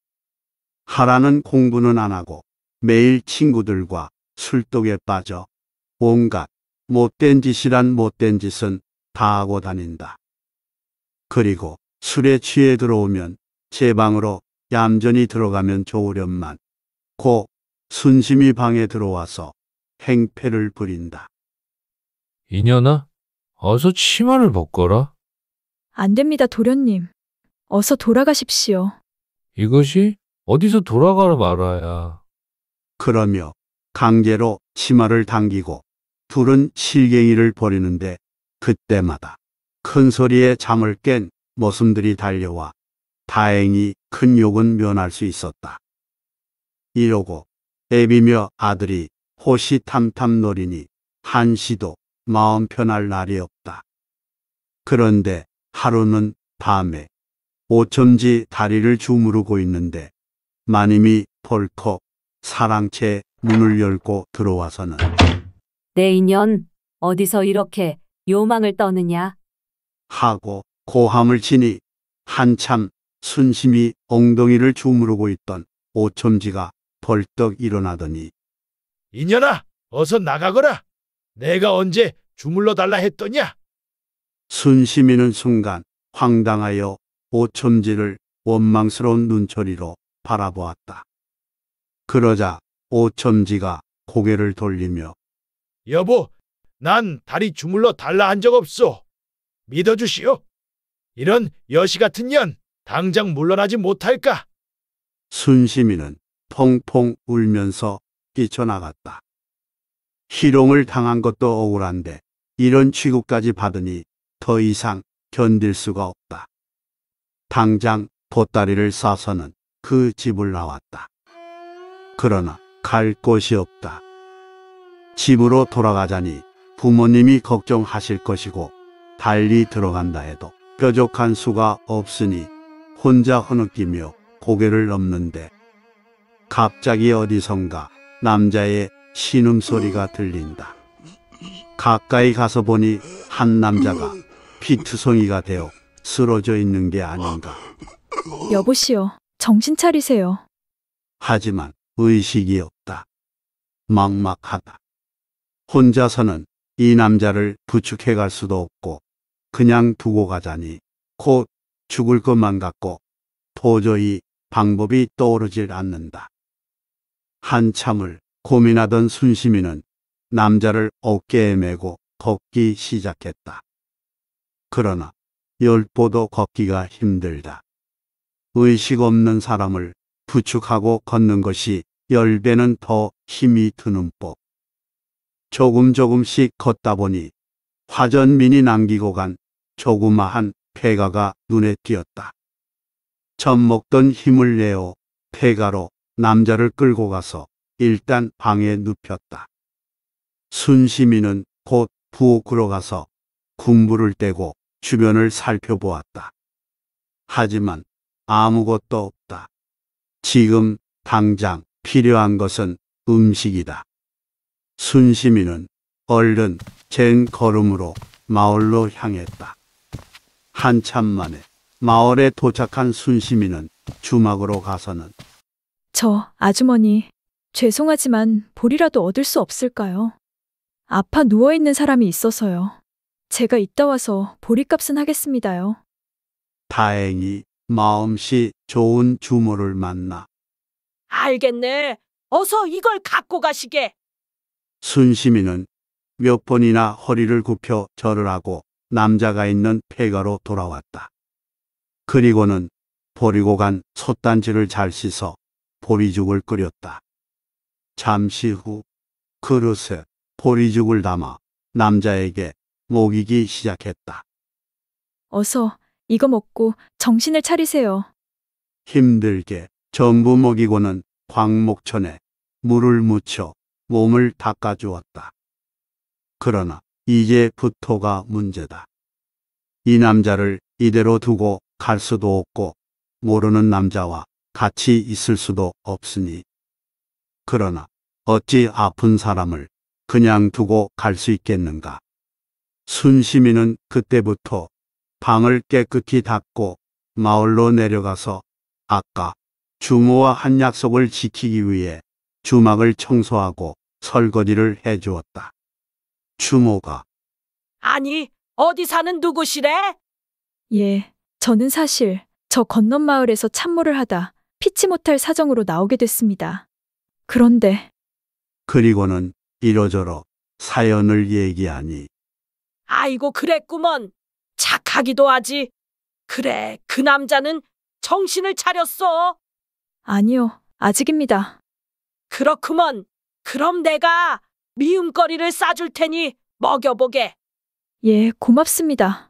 A: 하라는 공부는 안 하고 매일 친구들과 술독에 빠져 온갖 못된 짓이란 못된 짓은 다 하고 다닌다. 그리고 술에 취해 들어오면 제 방으로 얌전히 들어가면 좋으련만 고 순심이 방에 들어와서 행패를 부린다. 이년아, 어서
C: 치마를 벗거라.
G: 안 됩니다, 도련님. 어서 돌아가십시오.
C: 이것이 어디서 돌아가라 말아야. 그러며
A: 강제로 치마를 당기고 둘은 실갱이를 버리는데 그때마다 큰 소리에 잠을 깬 모순들이 달려와 다행히 큰 욕은 면할 수 있었다. 이러고 애비며 아들이 호시탐탐 노리니 한시도 마음 편할 날이 없다. 그런데 하루는 밤에 오천지 다리를 주무르고 있는데 마님이 벌컥 사랑채 문을 열고 들어와서는
F: 내 인연 어디서 이렇게 요망을 떠느냐
A: 하고 고함을 치니 한참 순심이 엉덩이를 주무르고 있던 오첨지가 벌떡 일어나더니
I: 이년아 어서 나가거라. 내가 언제 주물러 달라 했더냐?
A: 순심이는 순간 황당하여 오첨지를 원망스러운 눈초리로 바라보았다. 그러자 오첨지가 고개를 돌리며
I: 여보, 난 다리 주물러 달라 한 적 없소. 믿어주시오. 이런 여시 같은 년. 당장 물러나지
A: 못할까? 순심이는 펑펑 울면서 뛰쳐나갔다. 희롱을 당한 것도 억울한데 이런 취급까지 받으니 더 이상 견딜 수가 없다. 당장 보따리를 싸서는 그 집을 나왔다. 그러나 갈 곳이 없다. 집으로 돌아가자니 부모님이 걱정하실 것이고 달리 들어간다 해도 뾰족한 수가 없으니 혼자 허느끼며 고개를 넘는데 갑자기 어디선가 남자의 신음소리가 들린다. 가까이 가서 보니 한 남자가 피투성이가 되어 쓰러져 있는 게 아닌가.
G: 여보시오, 정신 차리세요.
A: 하지만 의식이 없다. 막막하다. 혼자서는 이 남자를 부축해 갈 수도 없고 그냥 두고 가자니 곧 죽을 것만 같고 도저히 방법이 떠오르질 않는다. 한참을 고민하던 순심이는 남자를 어깨에 메고 걷기 시작했다. 그러나 열보도 걷기가 힘들다. 의식 없는 사람을 부축하고 걷는 것이 열 배는 더 힘이 드는 법. 조금 조금씩 걷다 보니 화전민이 남기고 간 조그마한 폐가가 눈에 띄었다. 젖먹던 힘을 내어 폐가로 남자를 끌고 가서 일단 방에 눕혔다. 순시민은 곧 부엌으로 가서 군부를 떼고 주변을 살펴보았다. 하지만 아무것도 없다. 지금 당장 필요한 것은 음식이다. 순시민은 얼른 젠 걸음으로 마을로 향했다. 한참 만에 마을에 도착한 순시민은 주막으로 가서는
G: 저 아주머니 죄송하지만 볼이라도 얻을 수 없을까요? 아파 누워있는 사람이 있어서요. 제가 이따 와서 보리값은 하겠습니다요.
A: 다행히 마음씨 좋은 주모를 만나
G: 알겠네. 어서 이걸 갖고 가시게.
A: 순시민은몇 번이나 허리를 굽혀 절을 하고 남자가 있는 폐가로 돌아왔다. 그리고는 버리고 간 솥단지를 잘 씻어 보리죽을 끓였다. 잠시 후 그릇에 보리죽을 담아 남자에게 먹이기 시작했다.
G: 어서 이거 먹고 정신을 차리세요.
A: 힘들게 전부 먹이고는 광목천에 물을 묻혀 몸을 닦아주었다. 그러나 이제부터가 문제다. 이 남자를 이대로 두고 갈 수도 없고 모르는 남자와 같이 있을 수도 없으니. 그러나 어찌 아픈 사람을 그냥 두고 갈 수 있겠는가. 순심이는 그때부터 방을 깨끗이 닦고 마을로 내려가서 아까 주모와 한 약속을 지키기 위해 주막을 청소하고 설거지를 해 주었다. 추모가
G: 아니, 어디 사는 누구시래? 예, 저는 사실 저 건넌 마을에서 참모를 하다 피치 못할 사정으로 나오게 됐습니다. 그런데
A: 그리고는 이러저러 사연을 얘기하니
G: 아이고, 그랬구먼. 착하기도 하지. 그래, 그 남자는 정신을 차렸어. 아니요, 아직입니다. 그렇구먼. 그럼 내가 미음거리를 싸줄 테니 먹여보게. 예, 고맙습니다.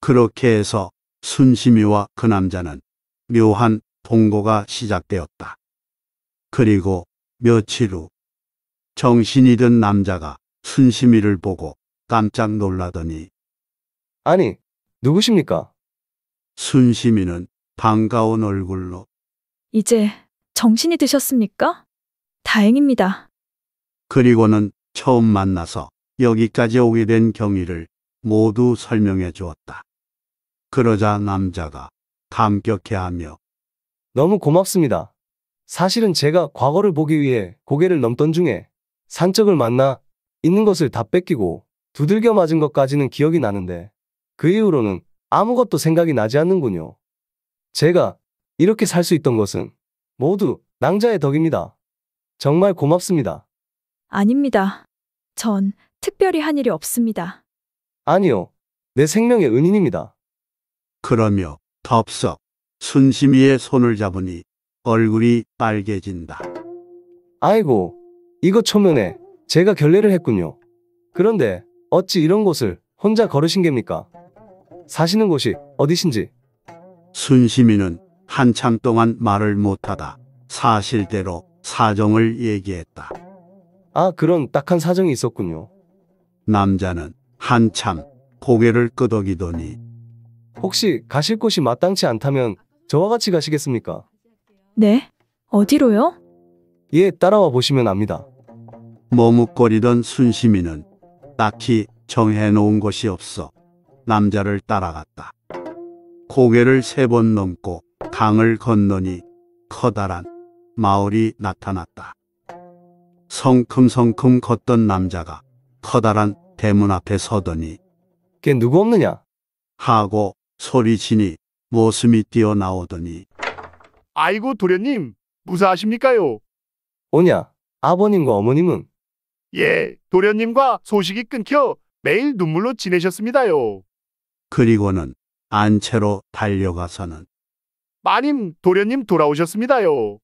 A: 그렇게 해서 순심이와 그 남자는 묘한 동거가 시작되었다. 그리고 며칠 후 정신이 든 남자가 순심이를 보고 깜짝 놀라더니 아니, 누구십니까? 순심이는 반가운 얼굴로
G: 이제 정신이 드셨습니까? 다행입니다.
A: 그리고는 처음 만나서 여기까지 오게 된 경위를 모두
C: 설명해 주었다. 그러자 남자가 감격해하며 너무 고맙습니다. 사실은 제가 과거를 보기 위해 고개를 넘던 중에 산적을 만나 있는 것을 다 뺏기고 두들겨 맞은 것까지는 기억이 나는데 그 이후로는 아무것도 생각이 나지 않는군요. 제가 이렇게 살 수 있던 것은 모두 낭자의 덕입니다. 정말 고맙습니다.
G: 아닙니다. 전 특별히 한 일이 없습니다.
C: 아니요.
A: 내 생명의 은인입니다. 그러며 덥석 순심이의
C: 손을 잡으니 얼굴이 빨개진다. 아이고, 이거 초면에 제가 결례를 했군요. 그런데 어찌 이런 곳을 혼자 걸으신 겁니까? 사시는 곳이 어디신지 순심이는 한참
A: 동안 말을 못하다 사실대로 사정을 얘기했다.
C: 아, 그런 딱한 사정이 있었군요. 남자는 한참 고개를 끄덕이더니 혹시 가실 곳이 마땅치 않다면 저와 같이 가시겠습니까?
G: 네? 어디로요?
C: 예, 따라와 보시면 압니다.
A: 머뭇거리던 순심이는 딱히 정해놓은 것이 없어 남자를 따라갔다. 고개를 세 번 넘고 강을 건너니 커다란 마을이 나타났다. 성큼성큼 걷던 남자가 커다란 대문 앞에 서더니 걔 누구 없느냐? 하고 소리치니 모습이 뛰어나오더니
C: 아이고 도련님 무사하십니까요? 오냐? 아버님과 어머님은? 예 도련님과 소식이 끊겨 매일 눈물로 지내셨습니다요.
A: 그리고는 안채로 달려가서는 마님
I: 도련님 돌아오셨습니다요.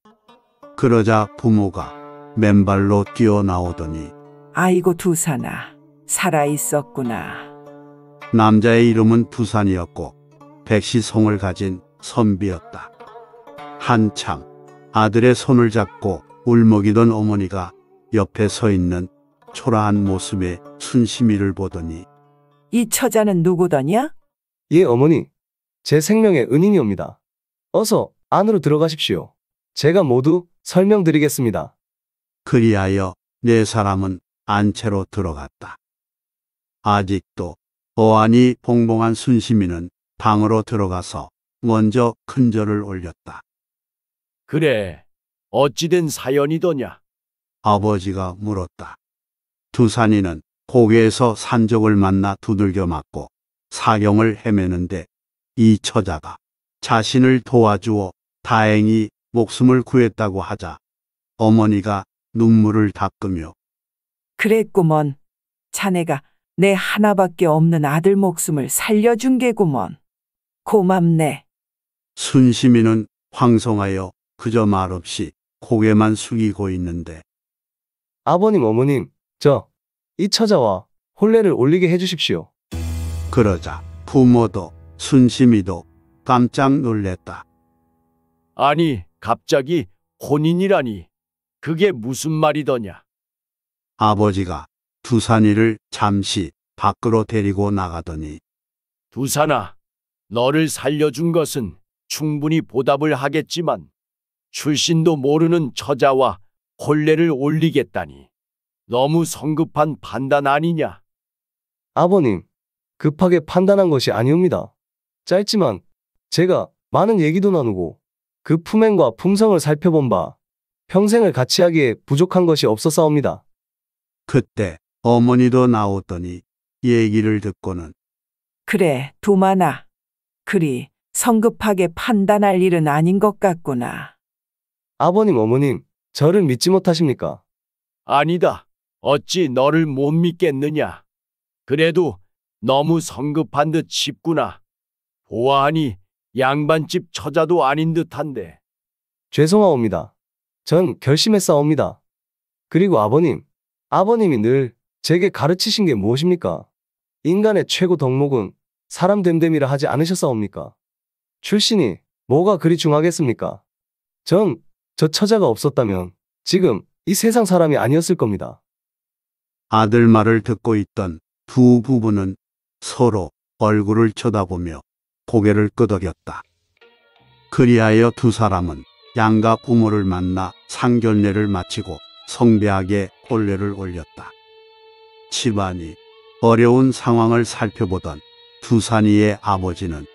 A: 그러자 부모가 맨발로 뛰어나오더니
B: 아이고 두산아 살아 있었구나.
A: 남자의 이름은 두산이었고 백시성을 가진 선비였다. 한참 아들의 손을 잡고 울먹이던 어머니가 옆에
C: 서 있는 초라한 모습의 순심이를 보더니 이 처자는 누구더냐? 예, 어머니. 제 생명의 은인이옵니다. 어서 안으로 들어가십시오. 제가 모두 설명드리겠습니다. 그리하여
A: 네 사람은 안채로 들어갔다. 아직도 어안이 봉봉한 순시민은 방으로 들어가서 먼저 큰절을 올렸다.
E: 그래, 어찌된 사연이더냐?
A: 아버지가 물었다. 두산이는 고개에서 산적을 만나 두들겨 맞고 사경을 헤매는데 이 처자가 자신을 도와주어 다행히 목숨을 구했다고 하자 어머니가 눈물을 닦으며
B: 그랬구먼. 자네가 내 하나밖에 없는 아들 목숨을 살려준 게구먼. 고맙네.
A: 순심이는 황송하여 그저 말없이 고개만 숙이고 있는데 아버님, 어머님, 저, 이 처자와 혼례를 올리게 해주십시오. 그러자 부모도 순심이도 깜짝 놀랬다.
E: 아니, 갑자기 혼인이라니. 그게 무슨 말이더냐?
A: 아버지가 두산이를 잠시 밖으로 데리고 나가더니
E: 두산아, 너를 살려준 것은 충분히 보답을 하겠지만 출신도 모르는 처자와 혼례를 올리겠다니
C: 너무 성급한 판단 아니냐? 아버님, 급하게 판단한 것이 아닙니다 짧지만 제가 많은 얘기도 나누고 그 품행과 품성을 살펴본 바 평생을 같이 하기에 부족한 것이 없었사옵니다. 그때 어머니도 나오더니 얘기를 듣고는
B: 그래, 도마나. 그리 성급하게 판단할 일은 아닌 것
E: 같구나.
C: 아버님, 어머님, 저를 믿지 못하십니까?
E: 아니다. 어찌 너를 못 믿겠느냐. 그래도 너무 성급한
C: 듯 싶구나. 보아하니
E: 양반집 처자도 아닌 듯한데.
C: 죄송하옵니다. 전 결심했사옵니다. 그리고 아버님, 아버님이 늘 제게 가르치신 게 무엇입니까? 인간의 최고 덕목은 사람 됨됨이라 하지 않으셨사옵니까? 출신이 뭐가 그리 중하겠습니까? 전 저 처자가 없었다면 지금 이 세상 사람이 아니었을 겁니다. 아들 말을 듣고 있던 두 부부는 서로
A: 얼굴을 쳐다보며 고개를 끄덕였다. 그리하여 두 사람은 양가 부모를 만나 상견례를 마치고 성배하게 혼례를 올렸다. 집안이 어려운 상황을 살펴보던 두산이의 아버지는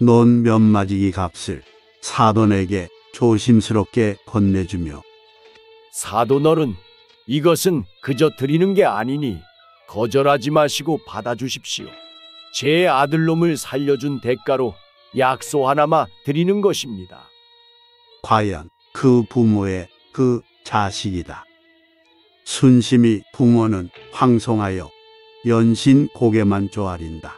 A: 논몇 마지기 값을 사돈에게 조심스럽게 건네주며 사돈어른 이것은
E: 그저 드리는 게 아니니 거절하지 마시고 받아주십시오. 제 아들놈을 살려준 대가로 약소 하나마 드리는 것입니다.
A: 과연 그 부모의 그 자식이다. 순심히 부모는 황송하여 연신 고개만 조아린다.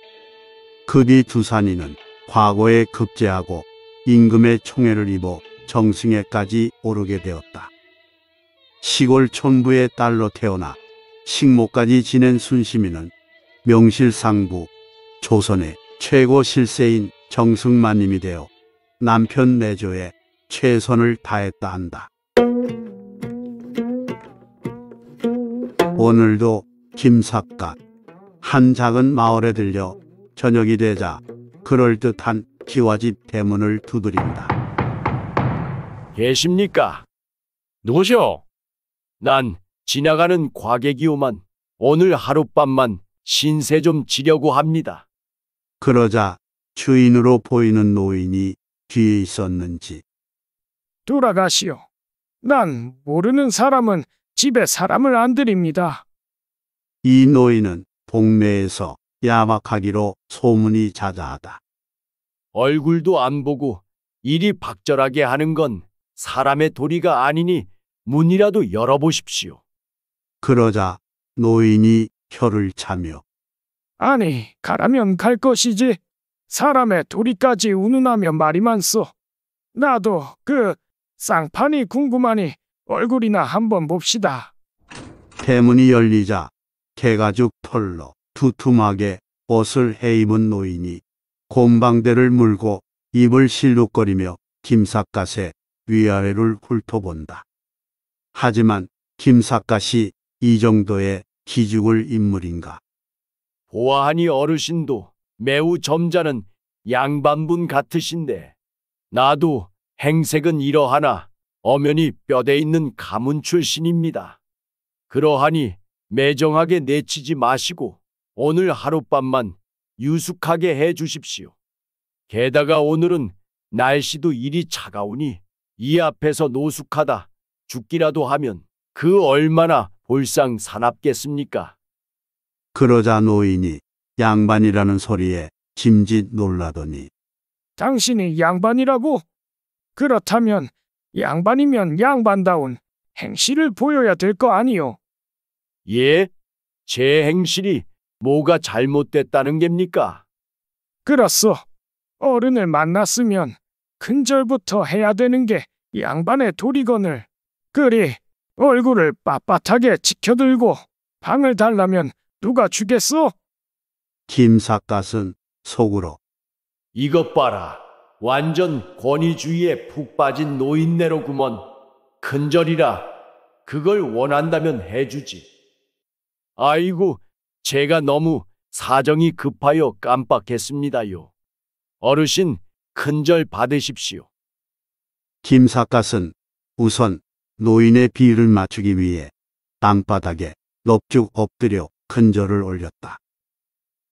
A: 그 뒤 두산이는 과거에 급제하고 임금의 총애를 입어 정승에까지 오르게 되었다. 시골 촌부의 딸로 태어나 식모까지 지낸 순심이는 명실상부 조선의 최고 실세인 정승마님이 되어 남편 내조의 최선을 다했다 한다. 오늘도 김삿갓 한 작은 마을에 들려 저녁이 되자 그럴듯한 기와집 대문을 두드린다. 계십니까? 누구시오? 난 지나가는
E: 과객이오만 오늘 하룻밤만 신세 좀 지려고 합니다.
A: 그러자 주인으로 보이는 노인이 뒤에 있었는지
H: 돌아가시오. 난 모르는 사람은 집에 사람을 안 드립니다.
A: 이 노인은 동네에서 야박하기로 소문이 자자하다.
E: 얼굴도
H: 안 보고
A: 일이 박절하게
E: 하는 건 사람의 도리가 아니니 문이라도 열어보십시오.
A: 그러자 노인이 혀를 차며
H: 아니, 가라면 갈 것이지. 사람의 도리까지 운운하며 말이 많소. 나도 그 쌍판이 궁금하니 얼굴이나 한번 봅시다.
A: 대문이 열리자 개가죽 털로 두툼하게 옷을 헤입은 노인이 곰방대를 물고 입을 실룩거리며 김삿갓의 위아래를 훑어본다. 하지만 김삿갓이 이 정도의 기죽을 인물인가.
E: 보아하니 어르신도 매우 점잖은 양반분 같으신데 나도 행색은 이러하나 엄연히 뼈대 있는 가문 출신입니다. 그러하니 매정하게 내치지 마시고 오늘 하룻밤만 유숙하게 해 주십시오. 게다가 오늘은 날씨도 이리 차가우니 이 앞에서 노숙하다 죽기라도 하면 그 얼마나 볼상 사납겠습니까?
A: 그러자 노인이 양반이라는 소리에 짐짓 놀라더니
H: 당신이 양반이라고? 그렇다면 양반이면 양반다운 행실을 보여야 될 거 아니요.
E: 예? 제 행실이 뭐가 잘못됐다는 겝니까?
H: 그렇소. 어른을 만났으면 큰절부터 해야 되는 게 양반의 도리건을 그리 얼굴을 빳빳하게 지켜들고 방을 달라면 누가 주겠소?
A: 김삿갓은
H: 속으로
E: 이것 봐라. 완전 권위주의에 푹 빠진 노인네로구먼. 큰절이라 그걸 원한다면 해주지. 아이고, 제가 너무 사정이 급하여 깜빡했습니다요. 어르신, 큰절 받으십시오.
A: 김사갓은 우선 노인의 비위를 맞추기 위해 땅바닥에 넙죽 엎드려 큰절을 올렸다.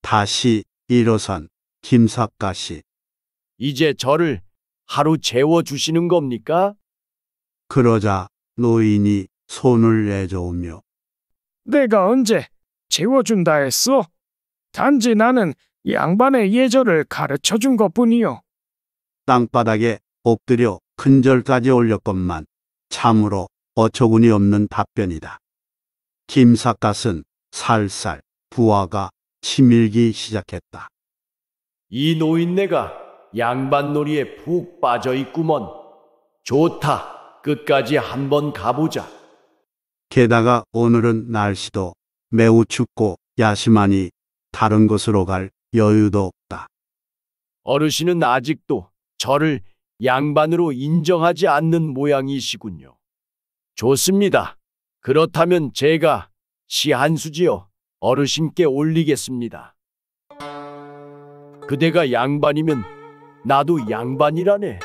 A: 다시 일어선 김사갓이 이제 저를 하루 재워주시는 겁니까? 그러자 노인이 손을 내저으며
H: 내가 언제 재워준다 했어? 단지 나는 양반의 예절을 가르쳐 준 것뿐이요.
A: 땅바닥에 엎드려 큰절까지 올렸건만 참으로 어처구니 없는 답변이다. 김삿갓은 살살 부하가 치밀기 시작했다.
E: 이 노인네가 양반놀이에 푹 빠져 있구먼. 좋다. 끝까지 한번 가보자.
A: 게다가 오늘은 날씨도 매우 춥고 야심하니 다른 곳으로 갈 여유도 없다.
E: 어르신은 아직도 저를 양반으로 인정하지 않는 모양이시군요. 좋습니다. 그렇다면 제가 시한 수지요 어르신께 올리겠습니다. 그대가 양반이면 나도 양반이라네.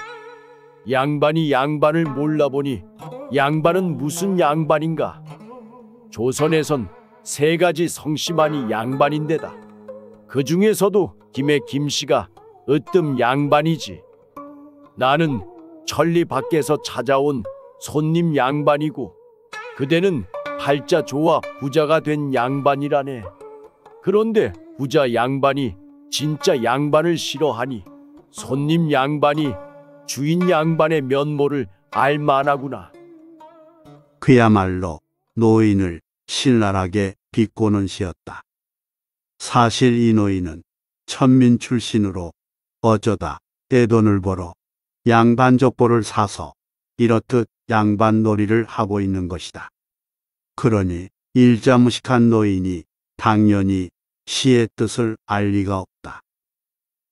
E: 양반이 양반을 몰라보니 양반은 무슨 양반인가? 조선에선 세 가지 성씨만이 양반인데다. 그 중에서도 김의 김씨가 으뜸 양반이지. 나는 천리 밖에서 찾아온 손님 양반이고 그대는 팔자 좋아 부자가 된 양반이라네. 그런데 부자 양반이 진짜 양반을 싫어하니 손님 양반이 주인 양반의 면모를 알만하구나.
A: 그야말로 노인을 신랄하게 비꼬는 시였다. 사실 이 노인은 천민 출신으로 어쩌다 떼돈을 벌어 양반 족보를 사서 이렇듯 양반 놀이를 하고 있는 것이다. 그러니 일자무식한 노인이 당연히 시의 뜻을 알 리가 없다.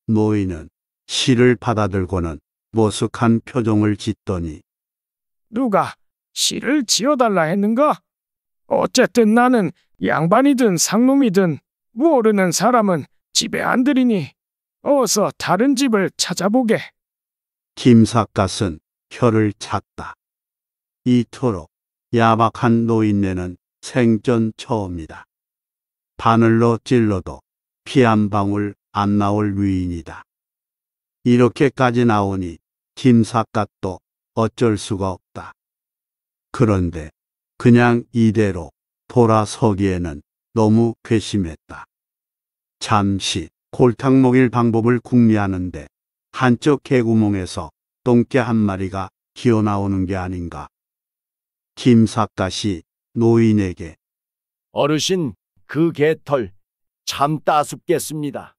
A: 노인은 시를 받아들고는 모숙한 표정을 짓더니
H: 누가 시를 지어달라 했는가? 어쨌든 나는 양반이든 상놈이든 모르는 사람은 집에 안 들이니 어서 다른 집을 찾아보게.
A: 김삿갓은 혀를 찼다. 이토록 야박한 노인네는 생전 처음이다. 바늘로 찔러도 피 한 방울 안 나올 위인이다. 이렇게까지 나오니 김삿갓도 어쩔 수가 없다. 그런데 그냥 이대로 돌아서기에는 너무 괘씸했다. 잠시 골탕 먹일 방법을 궁리하는데 한쪽 개구멍에서 똥개 한 마리가 기어나오는 게 아닌가. 김삿갓이 노인에게
E: 어르신 그 개털 참 따숩겠습니다.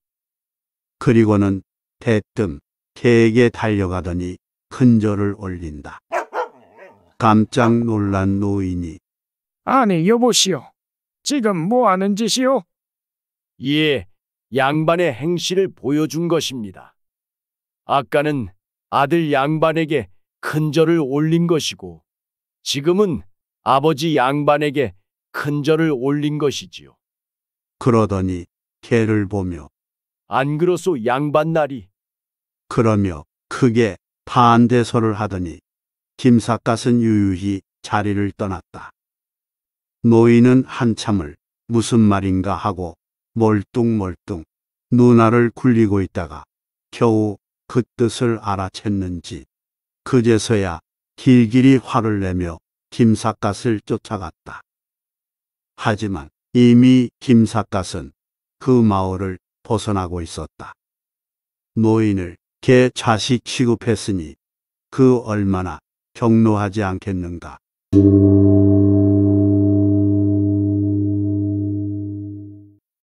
A: 그리고는 대뜸 개에게 달려가더니 큰절을 올린다. 깜짝 놀란 노인이
H: 아니 여보시오. 지금 뭐 하는 짓이오? 예, 양반의 행실을
E: 보여준 것입니다. 아까는 아들 양반에게 큰절을 올린 것이고 지금은 아버지 양반에게 큰절을 올린 것이지요.
A: 그러더니 개를 보며 안 그러소 양반 날이 그러며 크게 반대설을 하더니 김삿갓은 유유히 자리를 떠났다. 노인은 한참을 무슨 말인가 하고 멀뚱멀뚱 누나를 굴리고 있다가 겨우 그 뜻을 알아챘는지 그제서야 길길이 화를 내며 김삿갓을 쫓아갔다. 하지만 이미 김삿갓은 그 마을을 벗어나고 있었다. 노인을 개 자식 취급했으니 그 얼마나 경노하지 않겠는가.